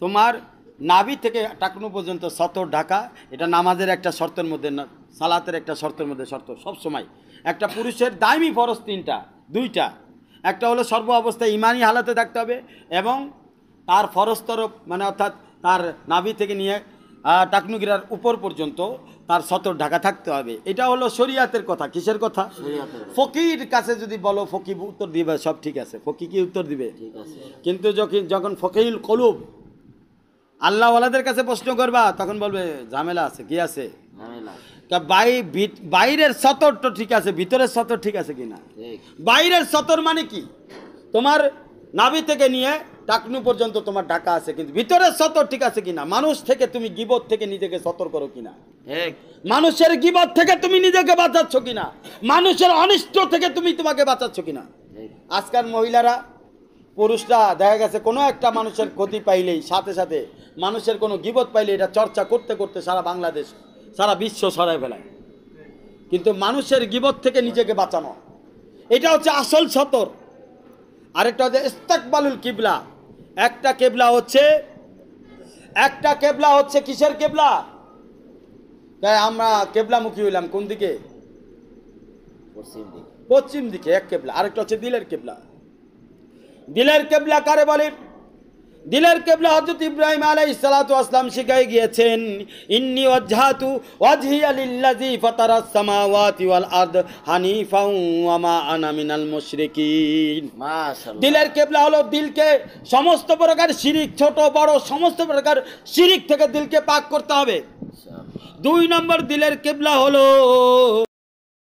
তোমার নাভি থেকে টাকনু পর্যন্ত সতর ঢাকা এটা নামাজের একটা শর্তের মধ্যে সালাতের একটা শর্তের মধ্যে শর্ত সব সময় একটা পুরুষের দামি ফরস তিনটা দুইটা একটা হলো সর্ব অবস্থায় ইমানি হালাতে থাকতে হবে এবং তার ফরস্তর মানে অর্থাৎ তার নাভি থেকে নিয়ে টাকনুগিরার উপর পর্যন্ত তার সতর ঢাকা থাকতে হবে এটা হলো শরিয়াতের কথা কিসের কথা ফকির কাছে যদি বলো ফকি উত্তর দিবে সব ঠিক আছে ফকি কি উত্তর দিবে কিন্তু যখন যখন ফকিল কলুব আল্লাহওয়ালাদের কাছে প্রশ্ন করবা তখন বলবে ঝামেলা আছে কি আছে তা বাই বাইরের সতর তো ঠিক আছে ভিতরের সতর ঠিক আছে কিনা বাইরের সতর মানে কি তোমার নাবি থেকে নিয়ে টাকনু পর্যন্ত তোমার ঢাকা আছে কিন্তু ভিতরের সতর ঠিক আছে কিনা মানুষ থেকে তুমি গিবত থেকে নিজেকে সতর করো কিনা মানুষের গিবত থেকে তুমি নিজেকে বাঁচাচ্ছ কিনা মানুষের অনিষ্ট থেকে তুমি তোমাকে বাঁচাচ্ছ কিনা আজকাল মহিলারা পুরুষরা দেখা গেছে কোনো একটা মানুষের ক্ষতি পাইলেই সাথে সাথে মানুষের কোনো গিবত পাইলে এটা চর্চা করতে করতে সারা বাংলাদেশ সারা বিশ্ব সরাই ফেলায় কিন্তু মানুষের গিবত থেকে নিজেকে বাঁচানো এটা হচ্ছে আসল সতর আরেকটা হচ্ছে ইস্তাকবালুল কিবলা একটা কেবলা হচ্ছে একটা কেবলা হচ্ছে কিসের কেবলা তাই আমরা কেবলামুখী হইলাম কোন দিকে পশ্চিম দিকে পশ্চিম দিকে এক কেবলা আরেকটা হচ্ছে দিলের কেবলা দিলের কেবলা কারে বলে দিলের কেবলা হজরত ইব্রাহিম আলাই সালাতু আসলাম শিখাই গিয়েছেন ইন্নি ওয়াজহাতু ওয়াজহিয়া লিল্লাযী ফাতারাস সামাওয়াতি ওয়াল আরদ হানিফাও ওয়া মা আনা দিলের কেবলা হলো দিলকে সমস্ত প্রকার শিরিক ছোট বড় সমস্ত প্রকার শিরিক থেকে দিলকে পাক করতে হবে দুই নম্বর দিলের কেবলা হলো